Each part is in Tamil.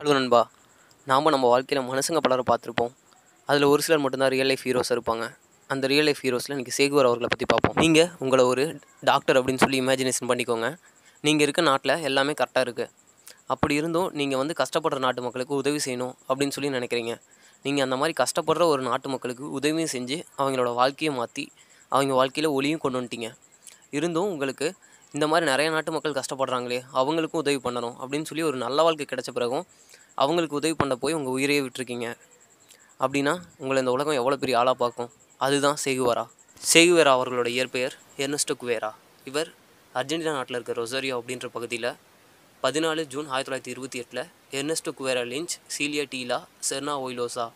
ஹலோ நண்பா நாம் நம்ம வாழ்க்கையில் மனுஷங்க பலரை பார்த்துருப்போம் அதில் ஒரு சிலர் மட்டும்தான் ரியல் லைஃப் ஹீரோஸ் இருப்பாங்க அந்த ரியல் லைஃப் ஹீரோஸில் இன்றைக்கி சேகுவர் அவர்களை பற்றி பார்ப்போம் நீங்கள் உங்களை ஒரு டாக்டர் அப்படின்னு சொல்லி இமேஜினேஷன் பண்ணிக்கோங்க நீங்கள் இருக்க நாட்டில் எல்லாமே கரெக்டாக இருக்குது அப்படி இருந்தும் நீங்கள் வந்து கஷ்டப்படுற நாட்டு மக்களுக்கு உதவி செய்யணும் அப்படின்னு சொல்லி நினைக்கிறீங்க நீங்கள் அந்த மாதிரி கஷ்டப்படுற ஒரு நாட்டு மக்களுக்கு உதவியும் செஞ்சு அவங்களோட வாழ்க்கையை மாற்றி அவங்க வாழ்க்கையில் ஒளியும் கொண்டு வந்துட்டீங்க இருந்தும் உங்களுக்கு இந்த மாதிரி நிறைய நாட்டு மக்கள் கஷ்டப்படுறாங்களே அவங்களுக்கும் உதவி பண்ணணும் அப்படின்னு சொல்லி ஒரு நல்ல வாழ்க்கை கிடச்ச பிறகும் அவங்களுக்கு உதவி பண்ண போய் உங்கள் உயிரையே விட்டுருக்கீங்க அப்படின்னா உங்களை இந்த உலகம் எவ்வளோ பெரிய ஆளாக பார்க்கும் அதுதான் சேகுவாரா செகுவேரா அவர்களோட இயற்பெயர் எர்னஸ்டோ குவேரா இவர் அர்ஜென்டினா நாட்டில் இருக்கிற ரொசோரியா அப்படின்ற பகுதியில் பதினாலு ஜூன் ஆயிரத்தி தொள்ளாயிரத்தி இருபத்தி எட்டில் Ernesto Guevara Lynch Celia de la Serna y Llosa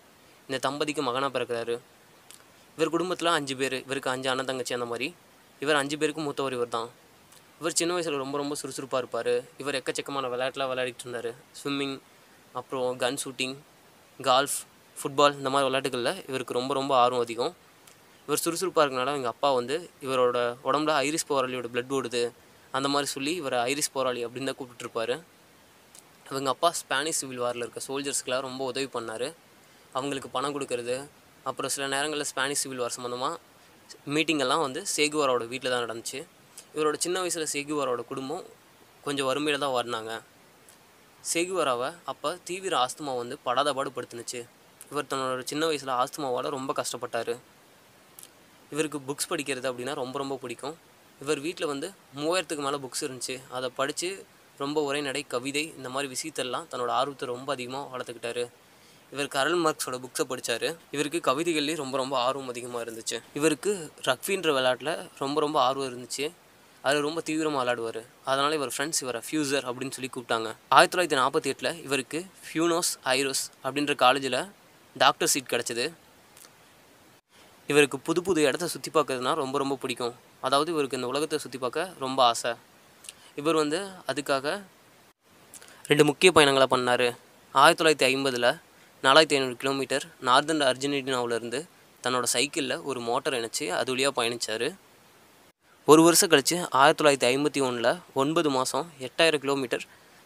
இந்த தம்பதிக்கு மகனாக பிறக்கிறாரு இவர் குடும்பத்தில் அஞ்சு பேர் இவருக்கு அஞ்சு அண்ணன் தங்கச்சி அந்த மாதிரி இவர் அஞ்சு பேருக்கு மூத்தவர் இவர் தான் இவர் சின்ன வயசில் ரொம்ப ரொம்ப சுறுசுறுப்பாக இருப்பார் இவர் எக்கச்சக்கமான விளையாட்டுலாம் விளையாடிட்டு இருந்தார் ஸ்விம்மிங் அப்புறம் கன் ஷூட்டிங் கால்ஃப் ஃபுட்பால் இந்த மாதிரி விளையாட்டுகளில் இவருக்கு ரொம்ப ரொம்ப ஆர்வம் அதிகம் இவர் சுறுசுறுப்பாக இருக்கனால எங்கள் அப்பா வந்து இவரோட உடம்புல ஐரிஸ் போராளியோட பிளட் ஓடுது அந்த மாதிரி சொல்லி இவரை ஐரிஸ் போராளி அப்படின்னு தான் கூப்பிட்டுருப்பாரு இவங்க அப்பா ஸ்பானிஷ் சிவில் வாரில் இருக்க சோல்ஜர்ஸ்க்கெலாம் ரொம்ப உதவி பண்ணார் அவங்களுக்கு பணம் கொடுக்கறது அப்புறம் சில நேரங்களில் ஸ்பானிஷ் சிவில் வார் சம்மந்தமாக மீட்டிங்கெல்லாம் வந்து சேகுவாரோட வீட்டில் தான் நடந்துச்சு இவரோட சின்ன வயசில் சேகுவாரோட குடும்பம் கொஞ்சம் வறுமையில் தான் வர்றாங்க செகுவாராவை அப்போ தீவிர ஆஸ்துமா வந்து படாதபாடுபடுத்துனுச்சு இவர் தன்னோட சின்ன வயசில் ஆஸ்துமாவால் ரொம்ப கஷ்டப்பட்டார் இவருக்கு புக்ஸ் படிக்கிறது அப்படின்னா ரொம்ப ரொம்ப பிடிக்கும் இவர் வீட்டில் வந்து மூவாயிரத்துக்கு மேலே புக்ஸ் இருந்துச்சு அதை படித்து ரொம்ப உரைநடை கவிதை இந்த மாதிரி விஷயத்தெல்லாம் தன்னோட ஆர்வத்தை ரொம்ப அதிகமாக வளர்த்துக்கிட்டாரு இவர் கரல் மார்க்ஸோட புக்ஸை படித்தார் இவருக்கு கவிதைகள்லேயும் ரொம்ப ரொம்ப ஆர்வம் அதிகமாக இருந்துச்சு இவருக்கு ரக்வின்ற விளையாட்டில் ரொம்ப ரொம்ப ஆர்வம் இருந்துச்சு அதில் ரொம்ப தீவிரமாக விளாடுவார் அதனால் இவர் ஃப்ரெண்ட்ஸ் இவரை ஃபியூசர் அப்படின்னு சொல்லி கூப்பிட்டாங்க ஆயிரத்தி தொள்ளாயிரத்தி நாற்பத்தி எட்டில் இவருக்கு ஃபியூனோஸ் ஐரோஸ் அப்படின்ற காலேஜில் டாக்டர் சீட் கிடச்சிது இவருக்கு புது புது இடத்த சுற்றி பார்க்குறதுனா ரொம்ப ரொம்ப பிடிக்கும் அதாவது இவருக்கு இந்த உலகத்தை சுற்றி பார்க்க ரொம்ப ஆசை இவர் வந்து அதுக்காக ரெண்டு முக்கிய பயணங்களை பண்ணார் ஆயிரத்தி தொள்ளாயிரத்தி ஐம்பதில் நாலாயிரத்தி ஐநூறு கிலோமீட்டர் நார்தன் அர்ஜென்டினாவிலேருந்து தன்னோட சைக்கிளில் ஒரு மோட்டர் இணைச்சி அது வழியாக பயணித்தார் ஒரு வருஷம் கழித்து ஆயிரத்தி தொள்ளாயிரத்தி ஐம்பத்தி ஒன்றில் ஒன்பது மாதம் எட்டாயிரம் கிலோமீட்டர்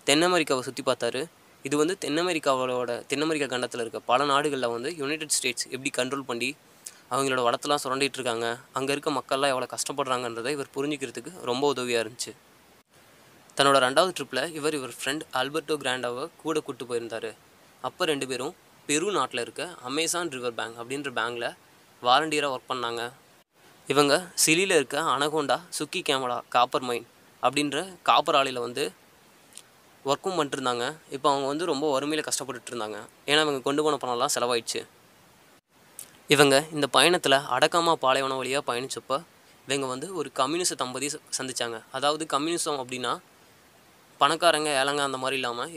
தென் அமெரிக்காவை சுற்றி பார்த்தாரு இது வந்து தென் அமெரிக்காவோட தென் அமெரிக்கா கண்டத்தில் இருக்க பல நாடுகளில் வந்து யுனைடெட் ஸ்டேட்ஸ் எப்படி கண்ட்ரோல் பண்ணி அவங்களோட வளத்தெல்லாம் சுரண்டிகிட்டு இருக்காங்க அங்கே இருக்க மக்கள்லாம் எவ்வளோ கஷ்டப்படுறாங்கன்றதை இவர் புரிஞ்சுக்கிறதுக்கு ரொம்ப உதவியாக இருந்துச்சு தன்னோட ரெண்டாவது ட்ரிப்பில் இவர் இவர் ஃப்ரெண்ட் ஆல்பர்டோ கிராண்டாவை கூட கூட்டு போயிருந்தார் அப்போ ரெண்டு பேரும் பெரு நாட்டில் இருக்க அமேசான் ரிவர் பேங்க் அப்படின்ற பேங்கில் வாலண்டியராக ஒர்க் பண்ணாங்க இவங்க சிலியில் இருக்க அனகோண்டா சுக்கி கேமலா காப்பர் மைன் அப்படின்ற காப்பர் ஆலையில் வந்து ஒர்க்கும் பண்ணிட்டுருந்தாங்க இப்போ அவங்க வந்து ரொம்ப வறுமையில் கஷ்டப்பட்டுட்டு இருந்தாங்க ஏன்னா இவங்க கொண்டு போன பணம்லாம் செலவாயிடுச்சு இவங்க இந்த பயணத்தில் அடக்கமாக பாலைவன வழியாக பயணித்தப்போ இவங்க வந்து ஒரு கம்யூனிஸ்ட் தம்பதி சந்தித்தாங்க அதாவது கம்யூனிசம் அப்படின்னா பணக்காரங்க ஏழங்க அந்த மாதிரி இல்லாமல்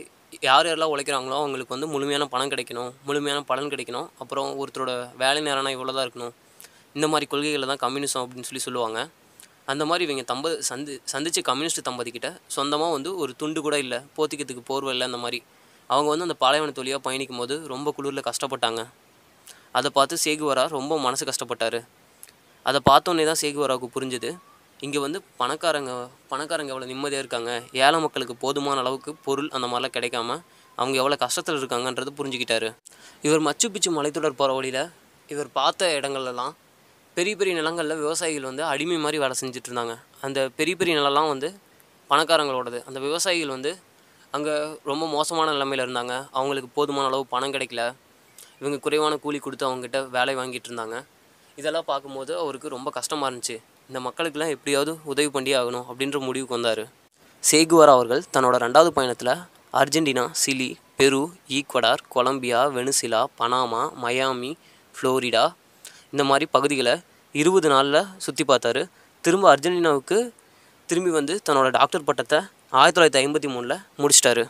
யார் யாரெல்லாம் உழைக்கிறாங்களோ அவங்களுக்கு வந்து முழுமையான பணம் கிடைக்கணும் முழுமையான பலன் கிடைக்கணும் அப்புறம் ஒருத்தரோட வேலை நேரம்னா இவ்வளோ தான் இருக்கணும் இந்த மாதிரி கொள்கைகளை தான் கம்யூனிசம் அப்படின்னு சொல்லி சொல்லுவாங்க அந்த மாதிரி இவங்க தம்ப சந்தி சந்தித்து கம்யூனிஸ்ட் தம்பதிக்கிட்ட சொந்தமாக வந்து ஒரு துண்டு கூட இல்லை போத்திக்கிறதுக்கு போர்வை இல்லை அந்த மாதிரி அவங்க வந்து அந்த பாலைவன தொழிலாக பயணிக்கும் போது ரொம்ப குளிரில் கஷ்டப்பட்டாங்க அதை பார்த்து சேகுவரா ரொம்ப மனசு கஷ்டப்பட்டார் அதை பார்த்தோன்னே தான் சேகுவராவுக்கு புரிஞ்சுது இங்கே வந்து பணக்காரங்க பணக்காரங்க எவ்வளோ நிம்மதியாக இருக்காங்க ஏழை மக்களுக்கு போதுமான அளவுக்கு பொருள் அந்த மாதிரிலாம் கிடைக்காம அவங்க எவ்வளோ கஷ்டத்தில் இருக்காங்கன்றது புரிஞ்சுக்கிட்டாரு இவர் மச்சு பிச்சு மலைத்தொடர் போகிற வழியில் இவர் பார்த்த இடங்கள்லாம் பெரிய பெரிய நிலங்களில் விவசாயிகள் வந்து அடிமை மாதிரி வேலை செஞ்சுட்டு இருந்தாங்க அந்த பெரிய பெரிய நிலம்லாம் வந்து பணக்காரங்களோடது அந்த விவசாயிகள் வந்து அங்கே ரொம்ப மோசமான நிலமையில் இருந்தாங்க அவங்களுக்கு போதுமான அளவு பணம் கிடைக்கல இவங்க குறைவான கூலி கொடுத்து அவங்ககிட்ட வேலை வாங்கிட்டு இருந்தாங்க இதெல்லாம் பார்க்கும்போது அவருக்கு ரொம்ப கஷ்டமாக இருந்துச்சு இந்த மக்களுக்கெல்லாம் எப்படியாவது உதவி பண்ணி ஆகணும் அப்படின்ற முடிவுக்கு வந்தார் சேகுவார் அவர்கள் தன்னோட ரெண்டாவது பயணத்தில் Argentina Chile Peru Ecuador Colombia Venezuela Panama Miami Florida இந்த மாதிரி பகுதிகளை இருபது நாளில் சுற்றி பார்த்தாரு திரும்ப அர்ஜென்டினாவுக்கு திரும்பி வந்து தன்னோட டாக்டர் பட்டத்தை ஆயிரத்தி தொள்ளாயிரத்தி ஐம்பத்தி மூணில் முடிச்சிட்டாரு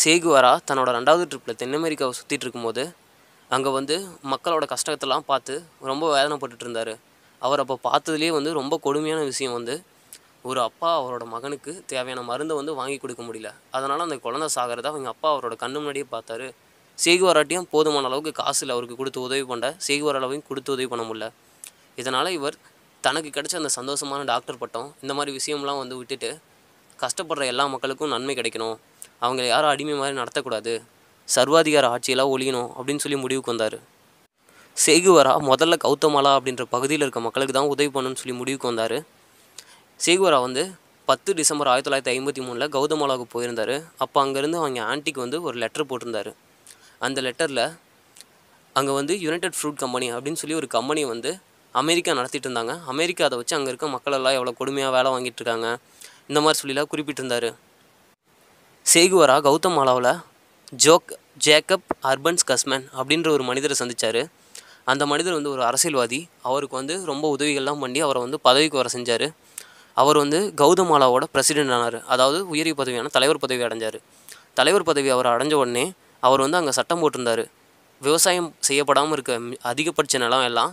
சேகுவாரா தன்னோட ரெண்டாவது ட்ரிப்பில் தென் அமெரிக்காவை சுற்றிட்டு இருக்கும்போது அங்கே வந்து மக்களோட கஷ்டத்தெல்லாம் பார்த்து ரொம்ப வேதனைப்பட்டு இருந்தார் அவர் அப்போ பார்த்ததுலேயே வந்து ரொம்ப கொடுமையான விஷயம் வந்து ஒரு அப்பா அவரோட மகனுக்கு தேவையான மருந்தை வந்து வாங்கி கொடுக்க முடியல அதனால் அந்த குழந்தை சாகிறத அவங்க அப்பா அவரோட கண்ணு முன்னாடியே பார்த்தாரு சேகுவாராட்டியும் போதுமான அளவுக்கு காசு இல்லை அவருக்கு கொடுத்து உதவி பண்ண அளவையும் கொடுத்து உதவி பண்ண முடியல இதனால் இவர் தனக்கு கிடைச்ச அந்த சந்தோஷமான டாக்டர் பட்டம் இந்த மாதிரி விஷயம்லாம் வந்து விட்டுட்டு கஷ்டப்படுற எல்லா மக்களுக்கும் நன்மை கிடைக்கணும் அவங்கள யாரும் அடிமை மாதிரி நடத்தக்கூடாது சர்வாதிகார ஆட்சியெல்லாம் ஒழியணும் அப்படின்னு சொல்லி முடிவுக்கு வந்தார் சேகுவரா முதல்ல கௌதமாலா அப்படின்ற பகுதியில் இருக்க மக்களுக்கு தான் உதவி பண்ணணும்னு சொல்லி முடிவுக்கு வந்தார் சேகுவரா வந்து பத்து டிசம்பர் ஆயிரத்தி தொள்ளாயிரத்தி ஐம்பத்தி மூணில் கௌதமாலாவுக்கு போயிருந்தார் அப்போ அங்கேருந்து அவங்க ஆண்டிக்கு வந்து ஒரு லெட்டர் போட்டிருந்தார் அந்த லெட்டரில் அங்கே வந்து யுனைடெட் ஃப்ரூட் கம்பெனி அப்படின்னு சொல்லி ஒரு கம்பெனி வந்து அமெரிக்கா நடத்திட்டு இருந்தாங்க அமெரிக்கா அதை வச்சு அங்கே இருக்க மக்கள் எல்லாம் எவ்வளோ கொடுமையாக வேலை வாங்கிட்டு இருக்காங்க இந்த மாதிரி சொல்லிலாம் குறிப்பிட்டிருந்தார் சேகுவரா கௌதம் மாலாவில் ஜோக் ஜேக்கப் அர்பன்ஸ் கஸ்மேன் அப்படின்ற ஒரு மனிதரை சந்தித்தார் அந்த மனிதர் வந்து ஒரு அரசியல்வாதி அவருக்கு வந்து ரொம்ப உதவிகள்லாம் பண்ணி அவரை வந்து பதவிக்கு வர செஞ்சார் அவர் வந்து கௌதமாலாவோட பிரசிடென்ட் ஆனார் அதாவது உயரிய பதவியான தலைவர் பதவி அடைஞ்சார் தலைவர் பதவி அவர் அடைஞ்ச உடனே அவர் வந்து அங்கே சட்டம் போட்டிருந்தார் விவசாயம் செய்யப்படாமல் இருக்க அதிகபட்ச நிலம் எல்லாம்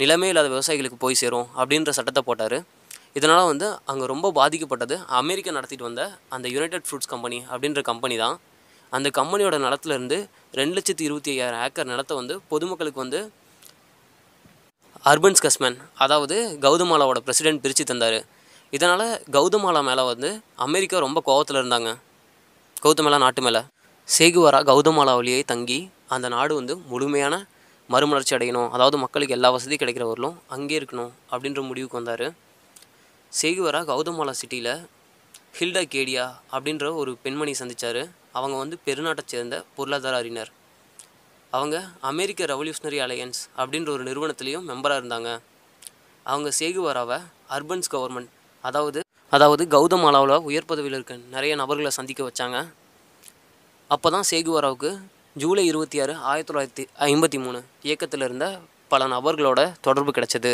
நிலமே இல்லாத விவசாயிகளுக்கு போய் சேரும் அப்படின்ற சட்டத்தை போட்டார் இதனால் வந்து அங்கே ரொம்ப பாதிக்கப்பட்டது அமெரிக்கா நடத்திட்டு வந்த அந்த யுனைடெட் ஃப்ரூட்ஸ் கம்பெனி அப்படின்ற கம்பெனி தான் அந்த கம்பெனியோட நிலத்துலேருந்து ரெண்டு லட்சத்தி இருபத்தி ஐயாயிரம் ஏக்கர் நிலத்தை வந்து பொதுமக்களுக்கு வந்து அர்பன்ஸ் கஸ்மேன் அதாவது கௌதமாலாவோட பிரசிடென்ட் பிரித்து தந்தார் இதனால் கௌதமாலா மேலே வந்து அமெரிக்கா ரொம்ப கோவத்தில் இருந்தாங்க கௌதமேலா நாட்டு மேலே சேகுவாரா கௌதமாலாவிலேயே தங்கி அந்த நாடு வந்து முழுமையான மறுமலர்ச்சி அடையணும் அதாவது மக்களுக்கு எல்லா வசதியும் கிடைக்கிறவர்களும் அங்கே இருக்கணும் அப்படின்ற முடிவுக்கு வந்தார் செய்குவரா கௌதமாலா சிட்டியில் ஹில்டா கேடியா அப்படின்ற ஒரு பெண்மணி சந்தித்தார் அவங்க வந்து பெருநாட்டை சேர்ந்த பொருளாதார அறிஞர் அவங்க அமெரிக்க ரெவல்யூஷனரி அலையன்ஸ் அப்படின்ற ஒரு நிறுவனத்துலேயும் மெம்பராக இருந்தாங்க அவங்க சேகுவராவை அர்பன்ஸ் கவர்மெண்ட் அதாவது அதாவது கௌதமாலாவில் உயர் பதவியில் இருக்க நிறைய நபர்களை சந்திக்க வச்சாங்க அப்போ தான் சேகுவராவுக்கு ஜூலை இருபத்தி ஆறு ஆயிரத்தி தொள்ளாயிரத்தி ஐம்பத்தி மூணு இயக்கத்தில் இருந்த பல நபர்களோட தொடர்பு கிடைச்சது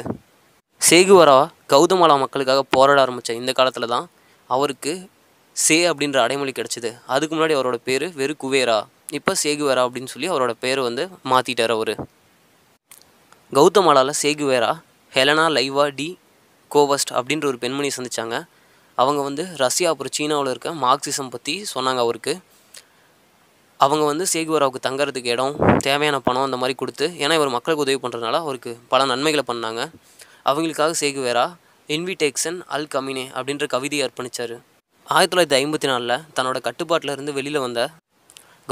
சேகுவரா கௌதமாலா மக்களுக்காக போராட ஆரம்பித்த இந்த காலத்தில் தான் அவருக்கு சே அப்படின்ற அடைமொழி கிடச்சிது அதுக்கு முன்னாடி அவரோட பேர் வெறு குவேரா இப்போ சேகுவேரா அப்படின்னு சொல்லி அவரோட பேர் வந்து மாற்றிட்டார் அவர் கௌதமாலாவில் சேகுவேரா ஹெலனா லைவா டி கோவஸ்ட் அப்படின்ற ஒரு பெண்மணியை சந்தித்தாங்க அவங்க வந்து ரஷ்யா அப்புறம் சீனாவில் இருக்க மார்க்சிசம் பற்றி சொன்னாங்க அவருக்கு அவங்க வந்து சேகுவராவுக்கு தங்குறதுக்கு இடம் தேவையான பணம் அந்த மாதிரி கொடுத்து ஏன்னா இவர் மக்களுக்கு உதவி பண்ணுறதுனால அவருக்கு பல நன்மைகளை பண்ணாங்க அவங்களுக்காக சேகுவேரா இன்விடேக்ஷன் அல் கமினே அப்படின்ற கவிதையை அர்ப்பணித்தார் ஆயிரத்தி தொள்ளாயிரத்தி ஐம்பத்தி நாலில் தன்னோட கட்டுப்பாட்டில் இருந்து வெளியில் வந்த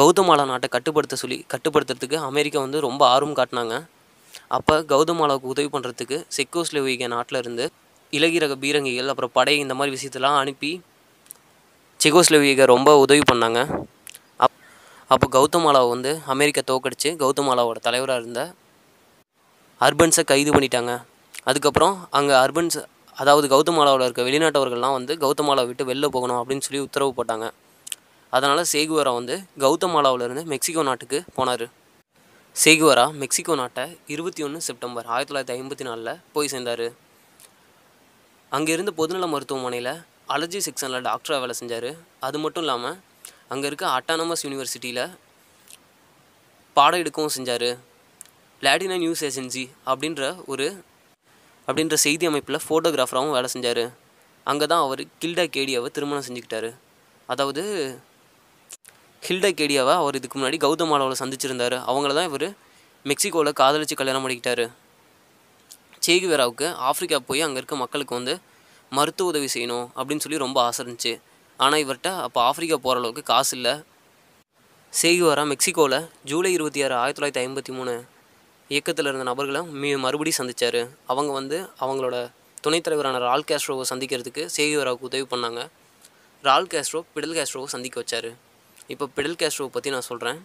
கௌதமாலா நாட்டை கட்டுப்படுத்த சொல்லி கட்டுப்படுத்துறதுக்கு அமெரிக்கா வந்து ரொம்ப ஆர்வம் காட்டினாங்க அப்போ கௌதமாலாவுக்கு உதவி பண்ணுறதுக்கு செக்கோஸ்லோவிக நாட்டில் இருந்து இலகிரக பீரங்கிகள் அப்புறம் படை இந்த மாதிரி விஷயத்தெல்லாம் அனுப்பி செகோஸ்லோவிக ரொம்ப உதவி பண்ணாங்க அப்போ கௌதமாலாவை வந்து அமெரிக்கா தோக்கடிச்சு கௌதமாலாவோட தலைவராக இருந்த அர்பன்ஸை கைது பண்ணிட்டாங்க அதுக்கப்புறம் அங்கே அர்பன்ஸ் அதாவது கௌதமாலாவில் இருக்க வெளிநாட்டவர்கள்லாம் வந்து கௌதமாலாவை விட்டு வெளில போகணும் அப்படின்னு சொல்லி உத்தரவு போட்டாங்க அதனால் சேகுவரா வந்து கௌதமாலாவிலேருந்து மெக்சிகோ நாட்டுக்கு போனார் சேகுவரா மெக்சிகோ நாட்டை இருபத்தி ஒன்று செப்டம்பர் ஆயிரத்தி தொள்ளாயிரத்தி ஐம்பத்தி நாலில் போய் சேர்ந்தார் அங்கே இருந்த பொதுநல மருத்துவமனையில் அலர்ஜி செக்ஷனில் டாக்டராக வேலை செஞ்சார் அது மட்டும் இல்லாமல் அங்கே இருக்க அட்டானமஸ் யூனிவர்சிட்டியில் பாடம் எடுக்கவும் செஞ்சார் பிளாட்டினா நியூஸ் ஏஜென்சி அப்படின்ற ஒரு அப்படின்ற செய்தி அமைப்பில் ஃபோட்டோகிராஃபராகவும் வேலை செஞ்சார் அங்கே தான் அவர் கில்டா கேடியாவை திருமணம் செஞ்சுக்கிட்டார் அதாவது ஹில்டா கேடியாவை அவர் இதுக்கு முன்னாடி கௌதமாலாவில் சந்திச்சிருந்தார் அவங்கள தான் இவர் மெக்சிகோவில் காதலிச்சு கல்யாணம் பண்ணிக்கிட்டாரு சேகுவேராவுக்கு ஆஃப்ரிக்கா போய் அங்கே இருக்க மக்களுக்கு வந்து மருத்துவ உதவி செய்யணும் அப்படின்னு சொல்லி ரொம்ப ஆசை இருந்துச்சு ஆனால் இவர்கிட்ட அப்போ ஆஃப்ரிக்கா போகிற அளவுக்கு காசு இல்லை சேகுவாரா மெக்சிகோவில் ஜூலை இருபத்தி ஆறு ஆயிரத்தி தொள்ளாயிரத்தி ஐம்பத்தி மூணு இயக்கத்தில் இருந்த நபர்களை மீ மறுபடியும் சந்தித்தார் அவங்க வந்து அவங்களோட துணைத் தலைவரான ரால் கேஸ்ட்ரோவை சந்திக்கிறதுக்கு சேகுவராவுக்கு உதவி பண்ணாங்க ரால் கேஸ்ட்ரோ பிடல் கேஸ்ட்ரோவை சந்திக்க வச்சார் இப்போ பிடல் கேஸ்ட்ரோவை பற்றி நான் சொல்கிறேன்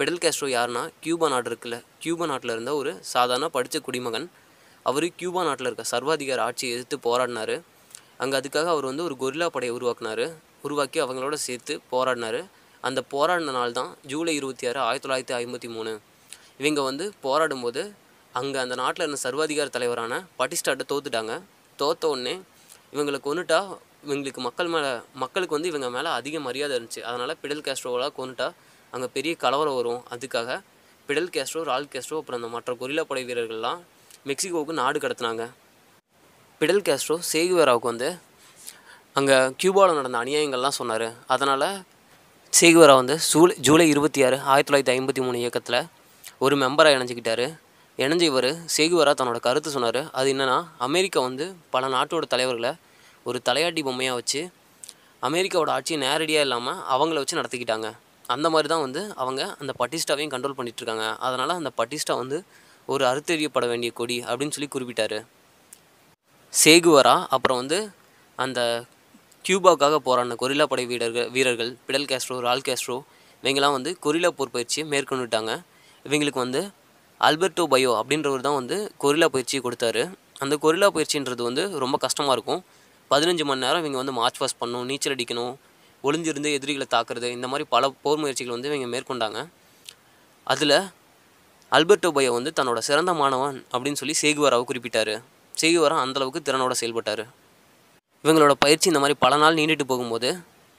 பிடல் கேஸ்ட்ரோ யாருன்னா கியூபா நாடு இருக்குல்ல கியூபா நாட்டில் இருந்த ஒரு சாதாரண படித்த குடிமகன் அவர் கியூபா நாட்டில் இருக்க சர்வாதிகார ஆட்சியை எதிர்த்து போராடினார் அங்கே அதுக்காக அவர் வந்து ஒரு கொரில்லா படையை உருவாக்குனார் உருவாக்கி அவங்களோட சேர்த்து போராடினார் அந்த போராடின நாள் தான் ஜூலை இருபத்தி ஆறு ஆயிரத்தி தொள்ளாயிரத்தி ஐம்பத்தி மூணு இவங்க வந்து போராடும் போது அங்கே அந்த நாட்டில் இருந்த சர்வாதிகார தலைவரான பட்டிஸ்டாட்டை தோத்துட்டாங்க தோத்த உடனே இவங்களை கொண்டுட்டா இவங்களுக்கு மக்கள் மேலே மக்களுக்கு வந்து இவங்க மேலே அதிக மரியாதை இருந்துச்சு அதனால் பிடல் கேஸ்ட்ரோவெலாம் கொண்டுட்டா அங்கே பெரிய கலவரம் வரும் அதுக்காக பிடல் கேஸ்ட்ரோ ரால் கேஸ்ட்ரோ அப்புறம் அந்த மற்ற கொரிலா படை வீரர்கள்லாம் மெக்சிகோவுக்கு நாடு கடத்தினாங்க பிடல் கேஸ்ட்ரோ சேகுவேராவுக்கு வந்து அங்கே கியூபாவில் நடந்த அநியாயங்கள்லாம் சொன்னார் அதனால் சேகுவரா வந்து சூலை ஜூலை இருபத்தி ஆறு ஆயிரத்தி தொள்ளாயிரத்தி ஐம்பத்தி மூணு இயக்கத்தில் ஒரு மெம்பராக இணைஞ்சிக்கிட்டாரு இணைஞ்ச இவர் சேகுவரா தன்னோட கருத்து சொன்னார் அது என்னென்னா அமெரிக்கா வந்து பல நாட்டோட தலைவர்களை ஒரு தலையாட்டி பொம்மையாக வச்சு அமெரிக்காவோட ஆட்சியை நேரடியாக இல்லாமல் அவங்கள வச்சு நடத்திக்கிட்டாங்க அந்த மாதிரி தான் வந்து அவங்க அந்த பட்டிஸ்டாவையும் கண்ட்ரோல் பண்ணிகிட்ருக்காங்க அதனால் அந்த பட்டிஸ்டா வந்து ஒரு அறுத்தெறியப்பட வேண்டிய கொடி அப்படின்னு சொல்லி குறிப்பிட்டார் சேகுவரா அப்புறம் வந்து அந்த கியூபாவுக்காக போராடின கொரில்லா படை வீரர்கள் வீரர்கள் பிடல் கேஸ்ட்ரோ ரால் கேஸ்ட்ரோ இவங்கெல்லாம் வந்து கொரில்லா போர் பயிற்சியை மேற்கொண்டுட்டாங்க இவங்களுக்கு வந்து அல்பர்டோ பயோ அப்படின்றவர் தான் வந்து கொரில்லா பயிற்சியை கொடுத்தாரு அந்த கொரில்லா பயிற்சின்றது வந்து ரொம்ப கஷ்டமாக இருக்கும் பதினஞ்சு மணி நேரம் இவங்க வந்து மார்ச் பாஸ் பண்ணணும் நீச்சல் அடிக்கணும் ஒளிஞ்சிருந்து எதிரிகளை தாக்குறது இந்த மாதிரி பல போர் முயற்சிகள் வந்து இவங்க மேற்கொண்டாங்க அதில் அல்பர்டோ பயோ வந்து தன்னோட சிறந்த மாணவன் அப்படின்னு சொல்லி சேகுவாராவை குறிப்பிட்டார் சேகுவாரா அந்தளவுக்கு திறனோட செயல்பட்டார் இவங்களோட பயிற்சி இந்த மாதிரி பல நாள் நீண்டுட்டு போகும்போது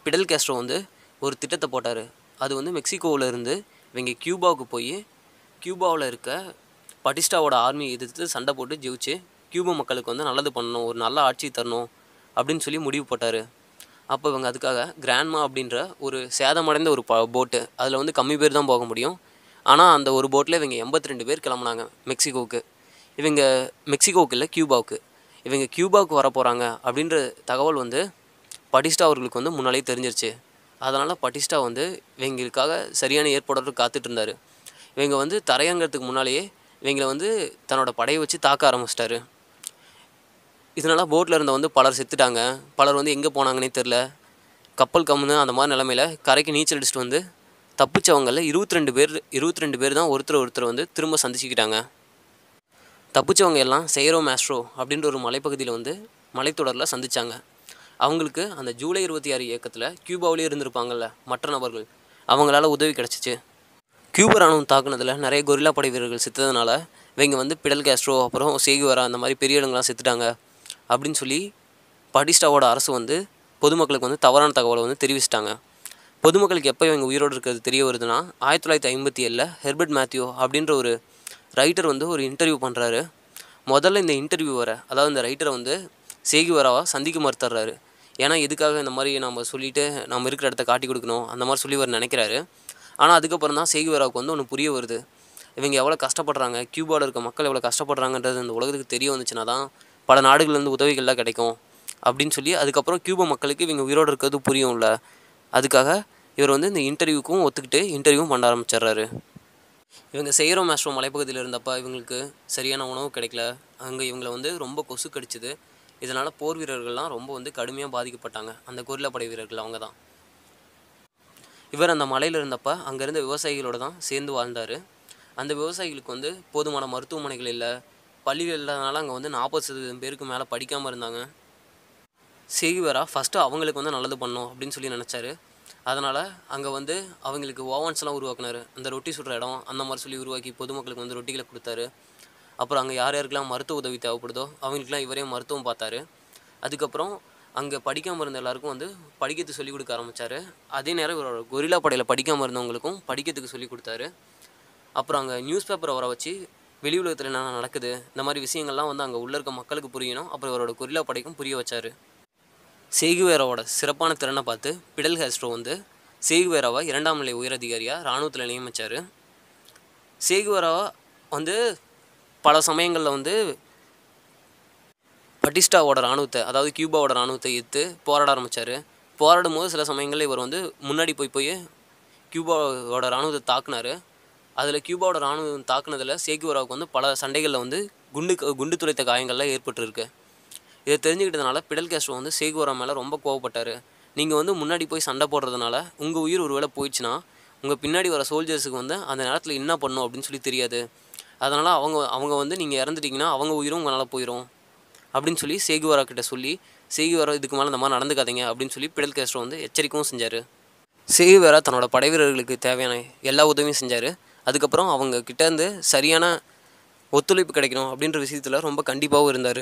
பிடல் கேஸ்ட்ரோ வந்து ஒரு திட்டத்தை போட்டார் அது வந்து மெக்சிகோவில் இருந்து இவங்க கியூபாவுக்கு போய் கியூபாவில் இருக்க பட்டிஸ்டாவோட ஆர்மி எதிர்த்து சண்டை போட்டு ஜெயிச்சு கியூபா மக்களுக்கு வந்து நல்லது பண்ணணும் ஒரு நல்ல ஆட்சி தரணும் அப்படின்னு சொல்லி முடிவு போட்டார் அப்போ இவங்க அதுக்காக கிராண்ட்மா அப்படின்ற ஒரு சேதமடைந்த ஒரு ப போட்டு அதில் வந்து கம்மி பேர் தான் போக முடியும் ஆனால் அந்த ஒரு போட்டில் இவங்க எண்பத்தி ரெண்டு பேர் கிளம்புனாங்க மெக்சிகோவுக்கு இவங்க மெக்சிகோவுக்கு இல்லை கியூபாவுக்கு இவங்க கியூபாவுக்கு வர போகிறாங்க அப்படின்ற தகவல் வந்து படிஸ்டா அவர்களுக்கு வந்து முன்னாலே தெரிஞ்சிருச்சு அதனால் பட்டிஸ்டா வந்து இவங்களுக்காக சரியான ஏற்பாடு காத்துட்டு இருந்தார் இவங்க வந்து தரையங்கிறதுக்கு முன்னாலேயே இவங்களை வந்து தன்னோட படையை வச்சு தாக்க ஆரம்பிச்சிட்டாரு இதனால் போட்டில் இருந்த வந்து பலர் செத்துட்டாங்க பலர் வந்து எங்கே போனாங்கன்னே தெரில கப்பல் கம்முன்னு அந்த மாதிரி நிலமையில் கரைக்கு நீச்சல் அடிச்சுட்டு வந்து தப்பிச்சவங்களில் இருபத்தி ரெண்டு பேர் இருபத்தி ரெண்டு பேர் தான் ஒருத்தர் ஒருத்தர் வந்து திரும்ப சந்திச்சுக்கிட்டாங்க தப்பிச்சவங்க எல்லாம் செய்கிறோம் மேஸ்ட்ரோ அப்படின்ற ஒரு மலைப்பகுதியில் வந்து மலைத்தொடரில் சந்தித்தாங்க அவங்களுக்கு அந்த ஜூலை இருபத்தி ஆறு இயக்கத்தில் கியூபாவிலே இருந்திருப்பாங்கள்ல மற்ற நபர்கள் அவங்களால உதவி கிடச்சிச்சு கியூபர் ராணுவம் தாக்குனதில் நிறைய கொரில்லா படை வீரர்கள் செத்ததுனால இவங்க வந்து பிடல் கேஸ்ட்ரோ அப்புறம் சேகுவரா அந்த மாதிரி பெரிய இடங்கள்லாம் செத்துட்டாங்க அப்படின்னு சொல்லி படிஸ்டாவோட அரசு வந்து பொதுமக்களுக்கு வந்து தவறான தகவலை வந்து தெரிவிச்சிட்டாங்க பொதுமக்களுக்கு எப்போ இவங்க உயிரோடு இருக்கிறது தெரிய வருதுன்னா ஆயிரத்தி தொள்ளாயிரத்தி ஐம்பத்தி ஏழில் ஹெர்பர்ட் மேத்யூ அப்படின்ற ஒரு ரைட்டர் வந்து ஒரு இன்டர்வியூ பண்ணுறாரு முதல்ல இந்த இன்டர்வியூ வர அதாவது இந்த ரைட்டரை வந்து சேகிவராவா சந்திக்க மறுத்துறாரு ஏன்னா எதுக்காக இந்த மாதிரி நம்ம சொல்லிவிட்டு நம்ம இருக்கிற இடத்த காட்டி கொடுக்கணும் அந்த மாதிரி சொல்லி வர நினைக்கிறாரு ஆனால் அதுக்கப்புறம் தான் சேகிவராவுக்கு வந்து ஒன்று புரிய வருது இவங்க எவ்வளோ கஷ்டப்படுறாங்க கியூபாவில் இருக்க மக்கள் எவ்வளோ கஷ்டப்படுறாங்கன்றது இந்த உலகத்துக்கு தெரிய வந்துச்சுன்னா தான் பல நாடுகள்லேருந்து உதவிகள்லாம் கிடைக்கும் அப்படின்னு சொல்லி அதுக்கப்புறம் கியூபா மக்களுக்கு இவங்க உயிரோடு இருக்கிறது புரியும்ல அதுக்காக இவர் வந்து இந்த இன்டர்வியூக்கும் ஒத்துக்கிட்டு இன்டர்வியூவும் பண்ண ஆரம்பிச்சிடுறாரு இவங்க செய்கிற மேஸ்ட்ரோ மலைப்பகுதியில் இருந்தப்போ இவங்களுக்கு சரியான உணவு கிடைக்கல அங்கே இவங்களை வந்து ரொம்ப கொசு கடிச்சிது இதனால் போர் வீரர்கள்லாம் ரொம்ப வந்து கடுமையாக பாதிக்கப்பட்டாங்க அந்த குரில படை வீரர்கள் அவங்க தான் இவர் அந்த மலையில் இருந்தப்போ அங்கேருந்து விவசாயிகளோடு தான் சேர்ந்து வாழ்ந்தார் அந்த விவசாயிகளுக்கு வந்து போதுமான மருத்துவமனைகள் இல்லை பள்ளிகள் இல்லாதனால அங்கே வந்து நாற்பது சதவீதம் பேருக்கு மேலே படிக்காமல் இருந்தாங்க செய்வரா ஃபஸ்ட்டு அவங்களுக்கு வந்து நல்லது பண்ணோம் அப்படின்னு சொல்லி நினச்சாரு அதனால் அங்கே வந்து அவங்களுக்கு ஓவன்ஸ்லாம் உருவாக்குனார் அந்த ரொட்டி சுடுற இடம் அந்த மாதிரி சொல்லி உருவாக்கி பொதுமக்களுக்கு வந்து ரொட்டிகளை கொடுத்தாரு அப்புறம் அங்கே யார் யாருக்கெல்லாம் மருத்துவ உதவி தேவைப்படுதோ அவங்களுக்குலாம் இவரே மருத்துவம் பார்த்தாரு அதுக்கப்புறம் அங்கே படிக்காமல் இருந்த எல்லாருக்கும் வந்து படிக்கிறதுக்கு சொல்லிக் கொடுக்க ஆரம்பித்தார் அதே நேரம் இவரோட கொரிலா படையில் படிக்காமல் இருந்தவங்களுக்கும் படிக்கிறதுக்கு சொல்லிக் கொடுத்தாரு அப்புறம் அங்கே நியூஸ் பேப்பரை வர வச்சு வெளி உலகத்தில் என்னென்ன நடக்குது இந்த மாதிரி விஷயங்கள்லாம் வந்து அங்கே உள்ள இருக்க மக்களுக்கு புரியணும் அப்புறம் இவரோட கொரிலா படைக்கும் புரிய வச்சார் சேகுவேராவோட சிறப்பான திறனை பார்த்து பிடல் ஹேஸ்ட்ரோ வந்து சேகுவேராவை இரண்டாம் நிலை உயரதிகாரியாக இராணுவத்தில் நியமித்தார் சேகுவேரா வந்து பல சமயங்களில் வந்து பட்டிஸ்டாவோட இராணுவத்தை அதாவது கியூபாவோட இராணுவத்தை எத்து போராட ஆரம்பித்தார் போராடும் போது சில சமயங்களில் இவர் வந்து முன்னாடி போய் போய் கியூபாவோட இராணுவத்தை தாக்குனார் அதில் கியூபாவோட இராணுவம் தாக்குனதில் சேகுவராவுக்கு வந்து பல சண்டைகளில் வந்து குண்டு குண்டு துளைத்த காயங்கள்லாம் ஏற்பட்டுருக்கு இதை தெரிஞ்சுக்கிட்டதுனால பிடல் கேஸ்ட்ரோ வந்து சேகுவரா மேலே ரொம்ப கோவப்பட்டார் நீங்கள் வந்து முன்னாடி போய் சண்டை போடுறதுனால உங்கள் உயிர் ஒருவேளை போயிடுச்சுன்னா உங்கள் பின்னாடி வர சோல்ஜர்ஸுக்கு வந்து அந்த நேரத்தில் என்ன பண்ணும் அப்படின்னு சொல்லி தெரியாது அதனால் அவங்க அவங்க வந்து நீங்கள் இறந்துட்டிங்கன்னா அவங்க உயிரும் உங்களால் போயிடும் அப்படின்னு சொல்லி சேகுவரா கிட்ட சொல்லி சேகுவரா இதுக்கு மேலே இந்த மாதிரி நடந்துக்காதீங்க அப்படின்னு சொல்லி பிடல் கேஸ்ட்ரோ வந்து எச்சரிக்கவும் செஞ்சார் சேகுவரா தன்னோட படை வீரர்களுக்கு தேவையான எல்லா உதவியும் செஞ்சார் அதுக்கப்புறம் அவங்க கிட்டேருந்து சரியான ஒத்துழைப்பு கிடைக்கணும் அப்படின்ற விஷயத்தில் ரொம்ப கண்டிப்பாகவும் இருந்தார்